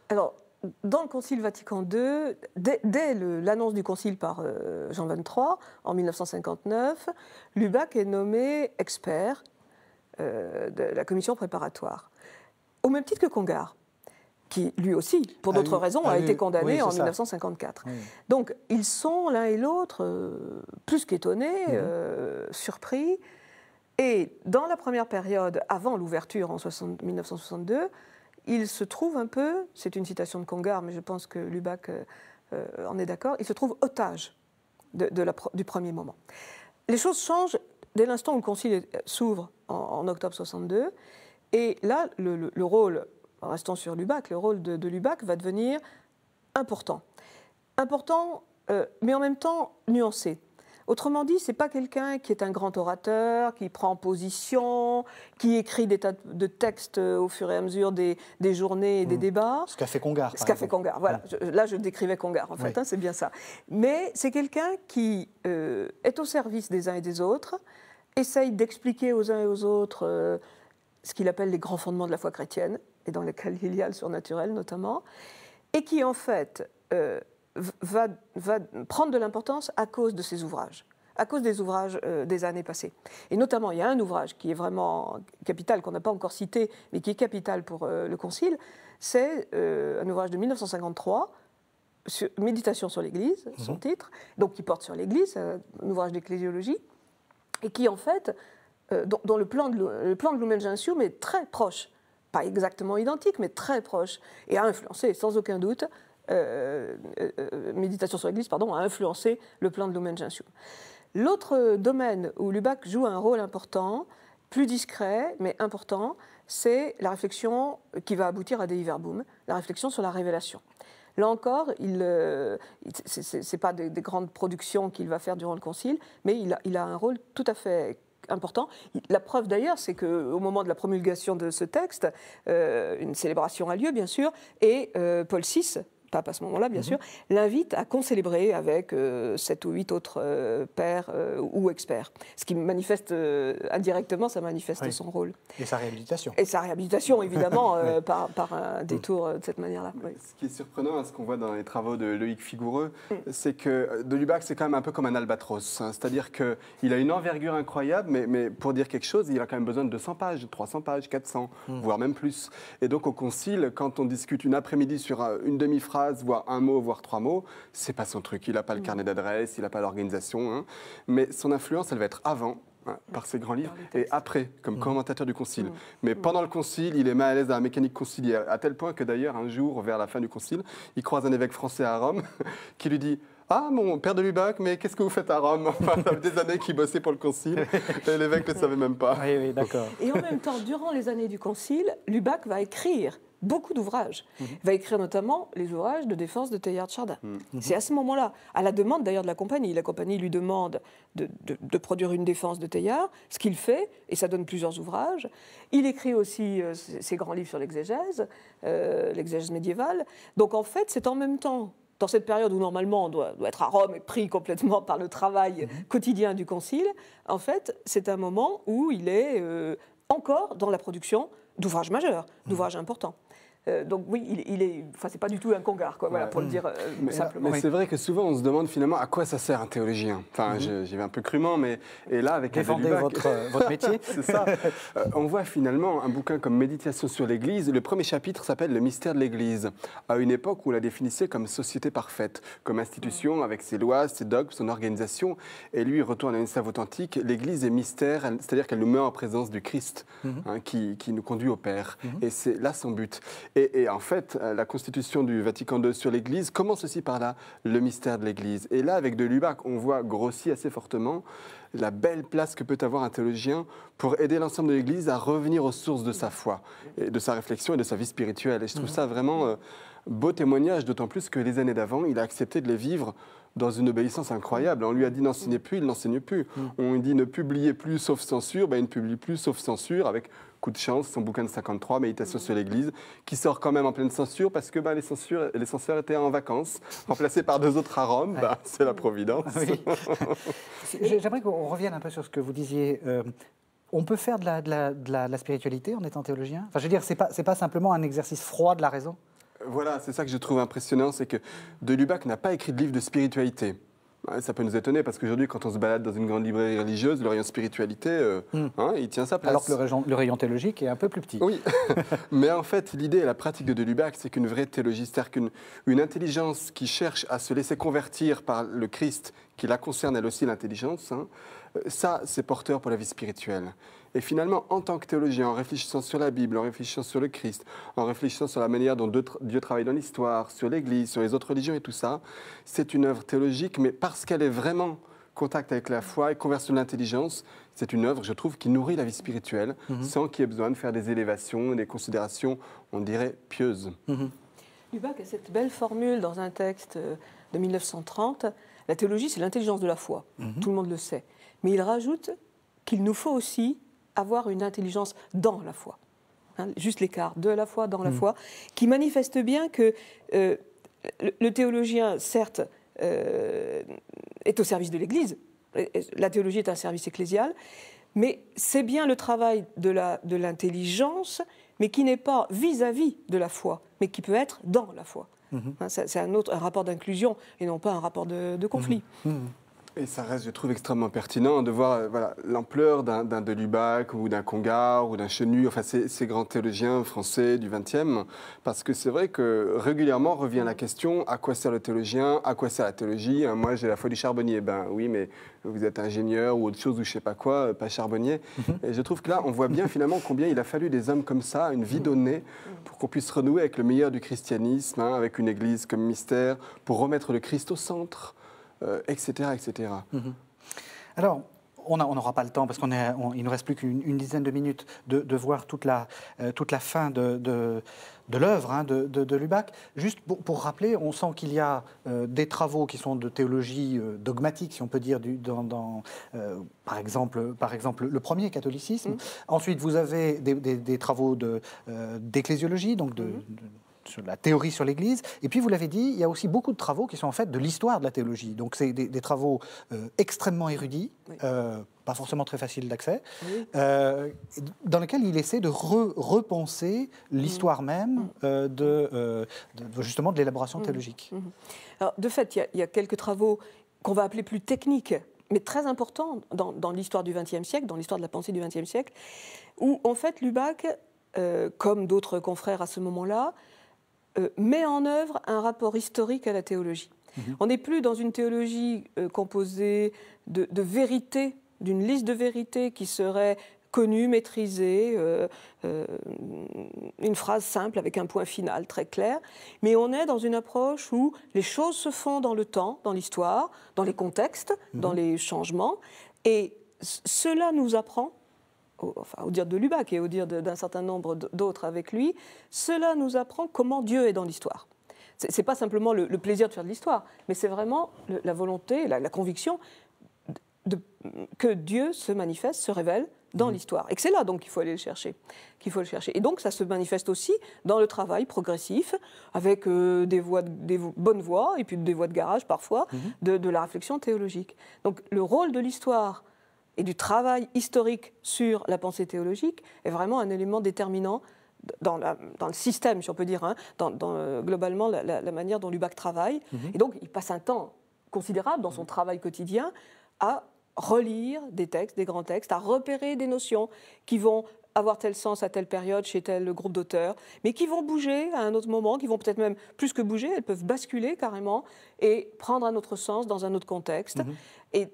Alors, dans le Concile Vatican II, dès, l'annonce du Concile par Jean XXIII en 1959, Lubac est nommé expert de la commission préparatoire, au même titre que Congar qui lui aussi, pour ah d'autres raisons, ah a été condamné en 1954. Donc ils sont l'un et l'autre euh, plus qu'étonnés, mhm. euh, surpris. Et dans la première période, avant l'ouverture en 1962, ils se trouvent un peu, c'est une citation de Congar, mais je pense que Lubac euh, en est d'accord, ils se trouvent otage de, du premier moment. Les choses changent dès l'instant où le Concile s'ouvre en, octobre 62, et là, le rôle restons sur Lubac, le rôle de, Lubac va devenir important. Important, euh, mais en même temps nuancé. Autrement dit, ce n'est pas quelqu'un qui est un grand orateur, qui prend position, qui écrit des tas de textes euh, au fur et à mesure des, journées et des mmh. débats. Ce qu'a fait Congar. Ce qu'a fait Congar, voilà. Mmh. là, je décrivais Congar, en fait, hein, c'est bien ça. Mais c'est quelqu'un qui euh, est au service des uns et des autres, essaye d'expliquer aux uns et aux autres ce qu'il appelle les grands fondements de la foi chrétienne, et dans lesquels il y a le surnaturel notamment, et qui en fait euh, va, prendre de l'importance à cause de ses ouvrages à cause des ouvrages euh, des années passées. Et notamment, il y a un ouvrage qui est vraiment capital, qu'on n'a pas encore cité, mais qui est capital pour euh, le Concile, c'est un ouvrage de 1953, sur, Méditation sur l'Église, son mhm. titre, donc qui porte sur l'Église, un ouvrage d'ecclésiologie, et qui en fait euh, dont, le plan de, de Lumen Gentium est très proche, pas exactement identique, mais très proche, et a influencé sans aucun doute. Euh, euh, méditation sur l'Église, pardon, a influencé le plan de Lumen Gentium. L'autre domaine où Lubac joue un rôle important, plus discret, mais important, c'est la réflexion qui va aboutir à des Verbum, la réflexion sur la révélation. Là encore, il ce n'est pas des, grandes productions qu'il va faire durant le Concile, mais il a, il a, un rôle tout à fait important. La preuve d'ailleurs, c'est que au moment de la promulgation de ce texte, euh, une célébration a lieu, bien sûr, et euh, Paul VI pape à ce moment-là, bien mhm. sûr, l'invite à concélébrer avec euh, sept ou huit autres euh, pères euh, ou experts. Ce qui manifeste indirectement, ça manifeste son rôle. Et sa réhabilitation. Et sa réhabilitation, évidemment, par, par, un mm. détour de cette manière-là. Ce qui est surprenant, hein, ce qu'on voit dans les travaux de Loïc Figoureux, mm. c'est que de Lubac, c'est quand même un peu comme un albatros. Hein. C'est-à-dire qu'il a une envergure incroyable, mais, mais, pour dire quelque chose, il a quand même besoin de 200 pages, 300 pages, 400, mm. voire même plus. Et donc au Concile, quand on discute une après-midi sur une demi-phrase, voire un mot, voire trois mots, c'est pas son truc. Il n'a pas le carnet d'adresse, il n'a pas l'organisation. Hein. Mais son influence, elle va être avant hein, mm. par ses grands livres, et après, comme mm. commentateur du concile. Mm. Mais pendant le concile, il est mal à l'aise dans la mécanique conciliaire, à tel point que d'ailleurs, un jour, vers la fin du concile, il croise un évêque français à Rome qui lui dit ah, mon père de Lubac, mais qu'est-ce que vous faites à Rome des années qu'il bossait pour le concile et l'évêque ne savait même pas. d'accord. Et en même temps, durant les années du concile, Lubac va écrire beaucoup d'ouvrages. Il mhm. va écrire notamment les ouvrages de défense de Teilhard Chardin. Mhm. Mhm. C'est à ce moment-là, à la demande d'ailleurs de la compagnie. La compagnie lui demande de, produire une défense de Teilhard, ce qu'il fait, et ça donne plusieurs ouvrages. Il écrit aussi euh, ses grands livres sur l'exégèse, euh, l'exégèse médiévale. Donc en fait, c'est en même temps dans cette période où normalement on doit, être à Rome et pris complètement par le travail mhm. quotidien du Concile, en fait, c'est un moment où il est euh, encore dans la production d'ouvrages majeurs, mhm. d'ouvrages importants. Euh, donc oui, il, il est, enfin c'est pas du tout un congar, quoi, voilà, pour le mm. dire euh, simplement. Mais c'est vrai que souvent on se demande finalement à quoi ça sert un théologien. Enfin, mm-hmm. j'y vais un peu crûment, mais et là avec Défendez votre, euh, votre métier, c'est ça. on voit finalement un bouquin comme Méditation sur l'Église. Le premier chapitre s'appelle Le mystère de l'Église. À une époque où on la définissait comme société parfaite, comme institution mm. avec ses lois, ses dogmes, son organisation, et lui il retourne à une save authentique. L'Église est mystère, c'est-à-dire qu'elle nous met en présence du Christ, mm-hmm. hein, qui, qui, nous conduit au Père. Mm-hmm. Et c'est là son but. Et, en fait, euh, la constitution du Vatican II sur l'Église commence aussi par là, le mystère de l'Église. Et là, avec de Lubac, on voit grossir assez fortement la belle place que peut avoir un théologien pour aider l'ensemble de l'Église à revenir aux sources de sa foi, de sa réflexion et de sa vie spirituelle. Et je trouve mhm. ça vraiment euh, beau témoignage, d'autant plus que les années d'avant, il a accepté de les vivre dans une obéissance incroyable. On lui a dit n'enseignez plus, il n'enseigne plus. Mm. On lui dit ne publiez plus sauf censure, ben, il ne publie plus sauf censure avec coup de chance, son bouquin de 53, Méditation sur l'Église, qui sort quand même en pleine censure parce que ben, les, censures, les censeurs étaient en vacances, remplacés par deux autres à Rome. Ben, c'est la Providence. J'aimerais qu'on revienne un peu sur ce que vous disiez. Euh, on peut faire de la, spiritualité en étant théologien Enfin, je veux dire, c'est pas, pas simplement un exercice froid de la raison voilà, c'est ça que je trouve impressionnant, c'est que de Lubac n'a pas écrit de livre de spiritualité. Ça peut nous étonner parce qu'aujourd'hui, quand on se balade dans une grande librairie religieuse, le rayon spiritualité, euh, hmm. hein, il tient sa place. Alors que le rayon, théologique est un peu plus petit. Oui, mais en fait, l'idée et la pratique de Lubac, c'est qu'une vraie théologie, c'est-à-dire qu'une une intelligence qui cherche à se laisser convertir par le Christ, qui la concerne elle aussi, l'intelligence, hein, euh, ça, c'est porteur pour la vie spirituelle. Et finalement, en tant que théologien, en réfléchissant sur la Bible, en réfléchissant sur le Christ, en réfléchissant sur la manière dont Dieu travaille dans l'histoire, sur l'Église, sur les autres religions et tout ça, c'est une œuvre théologique, mais parce qu'elle est vraiment contact avec la foi et conversion de l'intelligence, c'est une œuvre, je trouve, qui nourrit la vie spirituelle, mhm. sans qu'il y ait besoin de faire des élévations, des considérations, on dirait, pieuses. Mm a cette belle formule dans un texte euh, de 1930, la théologie, c'est l'intelligence de la foi, mhm. tout le monde le sait. Mais il rajoute qu'il nous faut aussi avoir une intelligence dans la foi. Hein, juste l'écart de la foi dans la hmm. foi, qui manifeste bien que euh, le, théologien, certes, euh, est au service de l'Église. La théologie est un service ecclésial, mais c'est bien le travail de l'intelligence, de mais qui n'est pas vis-à-vis de la foi, mais qui peut être dans la foi. Hmm. Hein, c'est un autre rapport d'inclusion et non pas un rapport de, conflit. Hmm. Et ça reste, je trouve, extrêmement pertinent de voir euh, l'ampleur d'un Delubac ou d'un Congar ou d'un Chenu, enfin ces, grands théologiens français du XXe, parce que c'est vrai que régulièrement revient la question à quoi sert le théologien, à quoi sert la théologie euh, Moi, j'ai la foi du charbonnier. Ben oui, mais vous êtes ingénieur ou autre chose ou je sais pas quoi, euh, pas charbonnier. Mhm. Et je trouve que là, on voit bien finalement combien il a fallu des hommes comme ça, une vie donnée, pour qu'on puisse renouer avec le meilleur du christianisme, hein, avec une église comme mystère, pour remettre le Christ au centre etc. Euh, etc. Mm-hmm. Alors, on n'aura pas le temps parce qu'il ne nous reste plus qu'une dizaine de minutes de, voir toute la, euh, toute la fin de, de, l'œuvre hein, de, Lubac. Juste pour, rappeler, on sent qu'il y a euh, des travaux qui sont de théologie dogmatique, si on peut dire, du, dans, par, exemple, par exemple le premier, catholicisme. Mm-hmm. Ensuite, vous avez des, travaux d'éclésiologie, donc de mm-hmm sur la théorie sur l'Église. Et puis, vous l'avez dit, il y a aussi beaucoup de travaux qui sont en fait de l'histoire de la théologie. Donc, c'est des, travaux euh, extrêmement érudits. Euh, pas forcément très faciles d'accès, euh, dans lesquels il essaie de repenser l'histoire mmh. même mmh. de, justement de l'élaboration mmh. théologique. Alors, de fait, il y, a quelques travaux qu'on va appeler plus techniques, mais très importants dans, dans l'histoire du XXe siècle, dans l'histoire de la pensée du XXe siècle, où en fait Lubac, comme d'autres confrères à ce moment-là, euh, met en œuvre un rapport historique à la théologie. Mhm. On n'est plus dans une théologie euh, composée de, vérités, d'une liste de vérités qui serait connue, maîtrisée, euh, une phrase simple avec un point final très clair, mais on est dans une approche où les choses se font dans le temps, dans l'histoire, dans les contextes, dans mhm. les changements, et cela nous apprend au, dire de Lubac et au dire d'un certain nombre d'autres avec lui, cela nous apprend comment Dieu est dans l'histoire. Ce n'est pas simplement le, plaisir de faire de l'histoire, mais c'est vraiment la volonté, la, conviction de, que Dieu se manifeste, se révèle dans mmh. l'histoire. Et que c'est là donc qu'il faut aller le chercher, qu'il faut le chercher. Et donc ça se manifeste aussi dans le travail progressif, avec euh, des, voix, des bonnes voix, et puis des voix de garage parfois, mmh. de, de, la réflexion théologique. Donc le rôle de l'histoire et du travail historique sur la pensée théologique est vraiment un élément déterminant dans, le système, si on peut dire, hein, dans, euh, globalement la, manière dont Lubac travaille. Mhm. Et donc, il passe un temps considérable dans son mhm. travail quotidien à relire des textes, des grands textes, à repérer des notions qui vont avoir tel sens à telle période chez tel groupe d'auteurs, mais qui vont bouger à un autre moment, qui vont peut-être même plus que bouger, elles peuvent basculer carrément et prendre un autre sens dans un autre contexte. Mhm. Et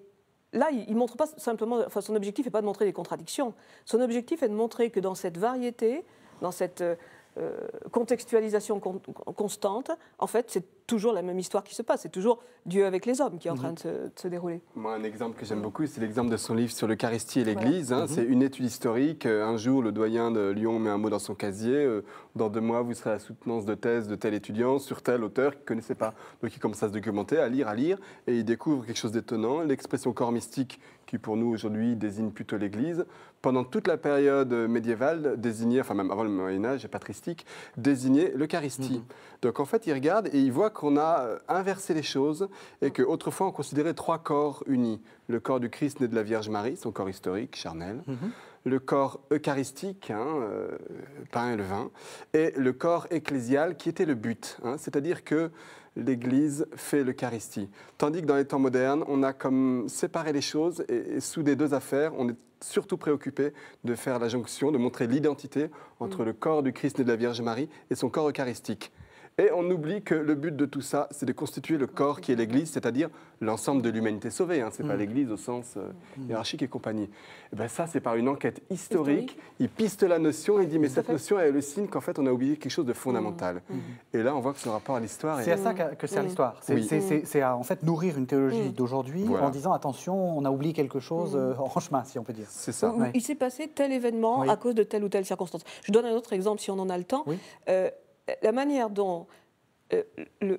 là, il montre pas simplement. son objectif n'est pas de montrer des contradictions. Son objectif est de montrer que dans cette variété, dans cette euh, euh, contextualisation constante, en fait, c'est toujours la même histoire qui se passe. C'est toujours Dieu avec les hommes qui est en train de mhm. se, dérouler. Moi, un exemple que j'aime beaucoup, c'est l'exemple de son livre sur l'Eucharistie et l'Église. Hein. Mhm. C'est une étude historique. Euh, un jour, le doyen de Lyon met un mot dans son casier. Euh, dans deux mois, vous serez à la soutenance de thèse de tel étudiant sur tel auteur qu'il ne connaissait pas. Donc, il commence à se documenter, à lire, à lire, et il découvre quelque chose d'étonnant. L'expression corps mystique qui pour nous aujourd'hui désigne plutôt l'Église, pendant toute la période médiévale désignait, enfin même avant le Moyen Âge et patristique, désignait l'Eucharistie. Mhm. Donc en fait, il regarde et il voit qu'on a euh, inversé les choses et qu'autrefois on considérait trois corps unis. Le corps du Christ né de la Vierge Marie, son corps historique, charnel. Mhm. le corps eucharistique, hein, euh, pain et le vin, et le corps ecclésial qui était le but. Hein. C'est-à-dire que l'Église fait l'Eucharistie. Tandis que dans les temps modernes, on a comme séparé les choses et, sous soudé deux affaires. On est surtout préoccupé de faire la jonction, de montrer l'identité entre mm. le corps du Christ et de la Vierge Marie et son corps eucharistique. Et on oublie que le but de tout ça, c'est de constituer le corps qui est l'Église, c'est-à-dire l'ensemble de l'humanité sauvée. Hein. Ce n'est pas mm. l'Église au sens euh, mm. hiérarchique et compagnie. Eh ben ça, c'est par une enquête historique. Il piste la notion, il dit, mais cette notion, elle est le signe qu'en fait, on a oublié quelque chose de fondamental. Mm. Et là, on voit que son rapport à l'histoire. C'est à ça que sert l'histoire. C'est à en fait nourrir une théologie d'aujourd'hui en disant, attention, on a oublié quelque chose euh, en chemin, si on peut dire. C'est ça. Il s'est passé tel événement à cause de telle ou telle circonstance. Je donne un autre exemple, si on en a le temps. Euh, la manière dont euh,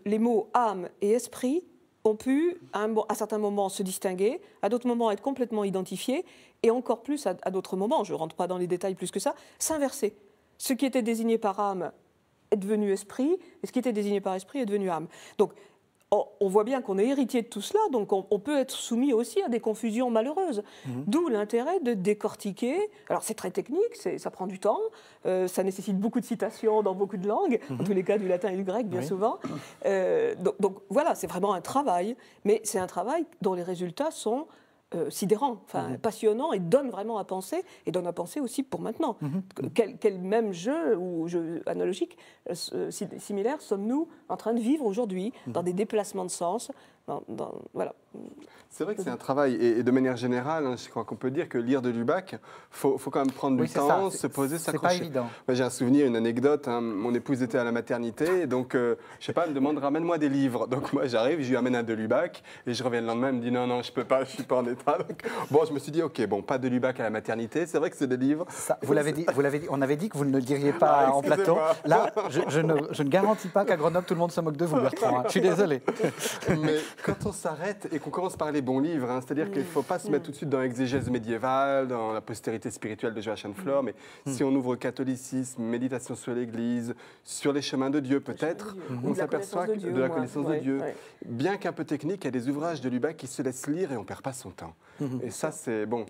les mots âme et esprit ont pu, à, un, certains moments, se distinguer, à d'autres moments être complètement identifiés, et encore plus à, d'autres moments, je ne rentre pas dans les détails plus que ça, s'inverser. Ce qui était désigné par âme est devenu esprit, et ce qui était désigné par esprit est devenu âme. Donc Oh, on voit bien qu'on est héritier de tout cela, donc on, peut être soumis aussi à des confusions malheureuses. Mhm. D'où l'intérêt de décortiquer. Alors c'est très technique, ça prend du temps, euh, ça nécessite beaucoup de citations dans beaucoup de langues, en mhm. tous les cas du latin et du grec bien souvent. Euh, donc, voilà, c'est vraiment un travail, mais c'est un travail dont les résultats sont euh, sidérant, mhm. passionnant et donne vraiment à penser et donne à penser aussi pour maintenant. Mhm. Quel, quel, même jeu ou jeu analogique euh, euh, similaire sommes-nous en train de vivre aujourd'hui mhm. dans des déplacements de sens, voilà. C'est vrai que c'est un travail, et, de manière générale, hein, je crois qu'on peut dire que lire de Lubac, il faut, quand même prendre du temps, se poser, s'accrocher. C'est pas évident. J'ai un souvenir, une anecdote, hein. mon épouse était à la maternité, donc euh, je sais pas, elle me demande « ramène-moi des livres ». Donc moi j'arrive, je lui amène un de Lubac, et je reviens le lendemain, elle me dit « non, non, je peux pas, je suis pas en état Bon, je me suis dit « ok, bon, pas de Lubac à la maternité, c'est vrai que c'est des livres ». Vous l'avez dit, vous l'avez dit, on avait dit que vous ne le diriez pas ah, en plateau. Là, je, ne, garantis pas qu'à Grenoble, tout le monde se moque de vous, Bertrand. Hein. Je suis désolé. Mais, quand on s'arrête et qu'on commence par les bons livres, hein, c'est-à-dire qu'il ne faut pas se mm. mettre tout de suite dans l'exégèse médiévale, dans la postérité spirituelle de Joachim mm. Flore, mais mm. si on ouvre catholicisme, méditation sur l'Église, sur les chemins de Dieu peut-être, on s'aperçoit de, la connaissance de Dieu. Bien qu'un peu technique, il y a des ouvrages de Lubac qui se laissent lire et on ne perd pas son temps. Mm-hmm. Et ça, c'est bon.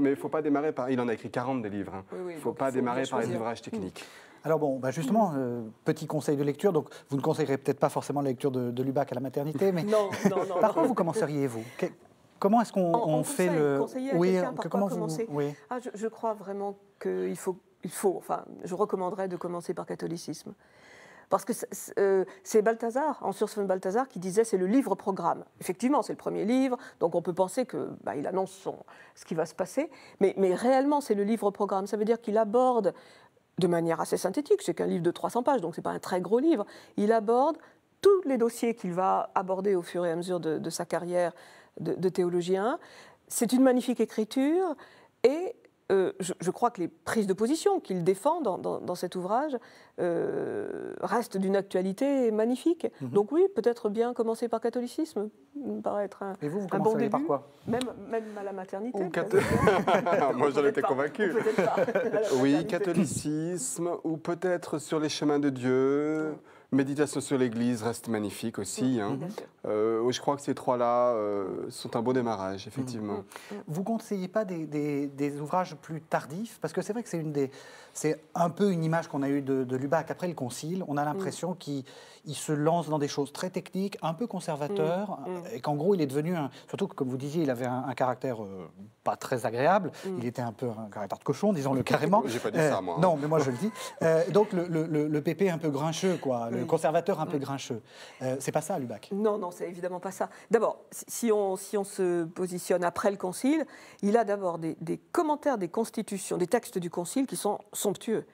Mais il ne faut pas démarrer par... Il en a écrit 40 des livres. Hein. Il ne faut pas démarrer par les ouvrages techniques. Alors bon, bah justement, euh, petit conseil de lecture. Donc, vous ne conseillerez peut-être pas forcément la lecture de, de, Lubac à la maternité, mais par quoi vous commenceriez vous Comment est-ce qu'on fait le Oui, par comment quoi commencer ah, je, crois vraiment qu'il faut, il faut. Enfin, je recommanderais de commencer par catholicisme. Parce que c'est euh, Balthazar, en von Balthazar, qui disait c'est le livre-programme. Effectivement, c'est le premier livre, donc on peut penser que, bah, annonce ce qui va se passer, mais, mais réellement, c'est le livre-programme. Ça veut dire qu'il aborde de manière assez synthétique, c'est qu'un livre de 300 pages, donc ce n'est pas un très gros livre, il aborde tous les dossiers qu'il va aborder au fur et à mesure de, sa carrière de, de théologien. C'est une magnifique écriture et euh, je, crois que les prises de position qu'il défend dans, dans, cet ouvrage euh, restent d'une actualité magnifique. Mhm. Donc oui, peut-être bien commencer par catholicisme, me paraît être un, Et vous, vous commencez par quoi même, même à la maternité. Moi, j'en étais convaincu. oui, catholicisme, ou peut-être sur les chemins de Dieu. Méditation sur l'Église reste magnifique aussi. Hein. Euh, je crois que ces trois-là euh, sont un beau démarrage, mm, effectivement. Mm, mm, vous conseillez pas des, ouvrages plus tardifs Parce que c'est vrai que c'est une des, c'est un peu une image qu'on a eue de, Lubac après le Concile. On a l'impression qu'il se lance dans des choses très techniques, un peu conservateurs, et qu'en gros il est devenu, un, surtout que comme vous disiez, il avait un, caractère euh, pas très agréable. Il était un peu un caractère de cochon, disons-le carrément. n'ai pas dit ça moi. Hein. Non, mais moi je le dis. donc le, le, le, le pépé un peu grincheux, quoi. conservateur un peu grincheux. Euh, c'est pas ça, Lubac Non, non, c'est évidemment pas ça. D'abord, si on, si on se positionne après le Concile, il a d'abord des, commentaires des constitutions, des textes du Concile qui sont somptueux.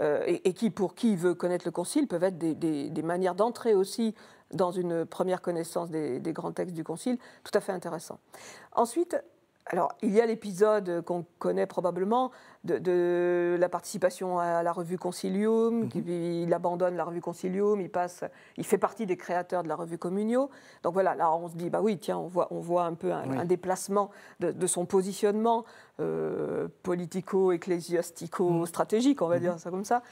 Euh, et, qui, pour qui veut connaître le Concile, peuvent être des, manières d'entrer aussi dans une première connaissance des, des, grands textes du Concile, tout à fait intéressant. Ensuite, alors, il y a l'épisode qu'on connaît probablement de, la participation à la revue Concilium, mhm. il, abandonne la revue Concilium, il passe, il fait partie des créateurs de la revue Communio. Donc voilà, là on se dit bah oui, tiens, on voit, on voit un peu un, déplacement de, son positionnement euh, politico-ecclésiastico-stratégique, mhm. on va mhm. dire ça comme ça.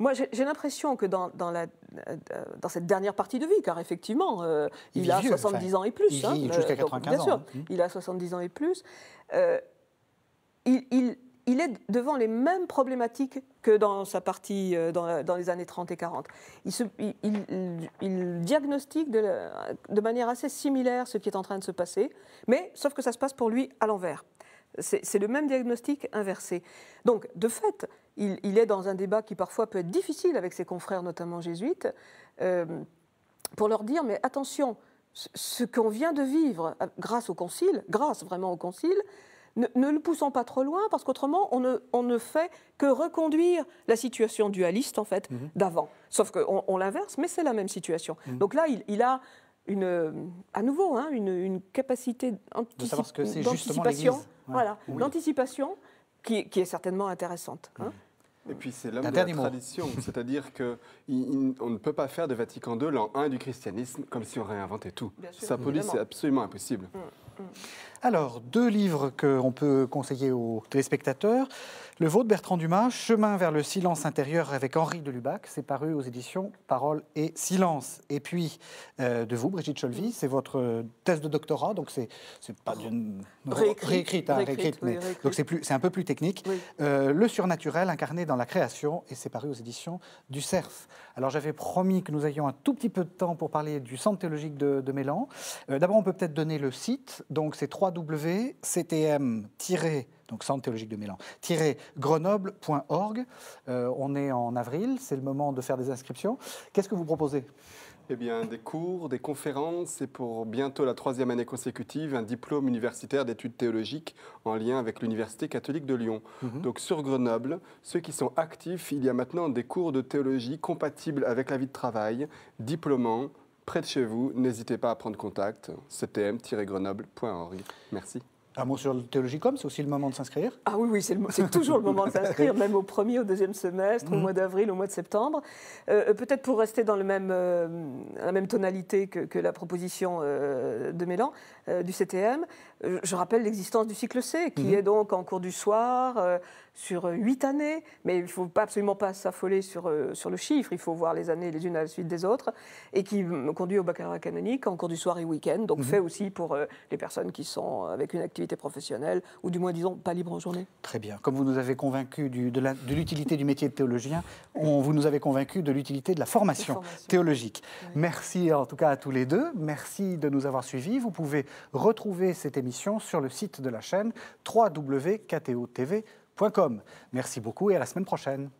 Moi, j'ai l'impression que dans, dans, la, euh, dans, cette dernière partie de vie, car effectivement, euh, il, a 70 ans et plus. Il hein, jusqu'à 95 donc, bien ans. Sûr, hein. Il a 70 ans et plus. il, il, il est devant les mêmes problématiques que dans sa partie euh, dans, les années 30 et 40. Il, diagnostique de, manière assez similaire ce qui est en train de se passer, mais sauf que ça se passe pour lui à l'envers. C'est le même diagnostic inversé. Donc, de fait, il, est dans un débat qui parfois peut être difficile avec ses confrères, notamment jésuites, euh, pour leur dire, mais attention, ce qu'on vient de vivre grâce au Concile, grâce vraiment au Concile, ne, le poussons pas trop loin, parce qu'autrement, on ne, fait que reconduire la situation dualiste, en fait, mhm. d'avant. Sauf qu'on l'inverse, mais c'est la même situation. Mhm. Donc là, il, a une, à nouveau, hein, une, capacité d'anticipation. Voilà, l'anticipation qui, est certainement intéressante. Hein. Et puis c'est l'homme la tradition, c'est-à-dire qu'on ne peut pas faire de Vatican II l'an 1 du christianisme comme si on réinventait tout. Sa police, c'est absolument impossible. Mm. Alors, deux livres qu'on peut conseiller aux téléspectateurs. Le vôtre, Bertrand Dumas, Chemin vers le silence intérieur avec Henri Delubac, c'est paru aux éditions Parole et Silence. Et puis, euh, de vous, Brigitte Cholvy, c'est votre thèse de doctorat, donc c'est pas d'une. Réécrite. Réécrite, hein, mais, c'est un peu plus technique. Euh, le surnaturel incarné dans la création, et c'est paru aux éditions du CERF. Alors, j'avais promis que nous ayons un tout petit peu de temps pour parler du centre théologique de, Mélan. Euh, d'abord, on peut peut-être donner le site, donc c'est www.ctm- donc Centre théologique de Milan. Grenoble.org, euh, on est en avril, c'est le moment de faire des inscriptions. Qu'est-ce que vous proposez eh bien, des cours, des conférences et pour bientôt la troisième année consécutive, un diplôme universitaire d'études théologiques en lien avec l'Université catholique de Lyon. Mhm. Donc sur Grenoble, ceux qui sont actifs, il y a maintenant des cours de théologie compatibles avec la vie de travail, diplômant près de chez vous. N'hésitez pas à prendre contact, ctm-grenoble.org. Merci. Un mot sur le c'est aussi le moment de s'inscrire Ah oui, oui, c'est toujours le moment de s'inscrire, même au premier, au deuxième semestre, au mhm. mois d'avril, au mois de septembre. Euh, euh, peut-être pour rester dans le même, euh, la même tonalité que, la proposition de Mélan, du CTM, euh, je rappelle l'existence du cycle C, qui mhm. est donc en cours du soir euh, sur euh, huit années, mais il ne faut pas, absolument pas s'affoler sur, sur le chiffre, il faut voir les années les unes à la suite des autres, et qui mm, conduit au baccalauréat canonique en cours du soir et week-end, donc mhm. fait aussi pour les personnes qui sont avec une activité professionnelle, ou du moins, disons, pas libre en journée. Très bien. Comme vous nous avez convaincus de l'utilité du métier de théologien, on, vous nous avez convaincus de l'utilité de la formation, théologique. Merci en tout cas à tous les deux, merci de nous avoir suivis. Vous pouvez retrouver cette émission sur le site de la chaîne www.ktotv.com. Merci beaucoup et à la semaine prochaine.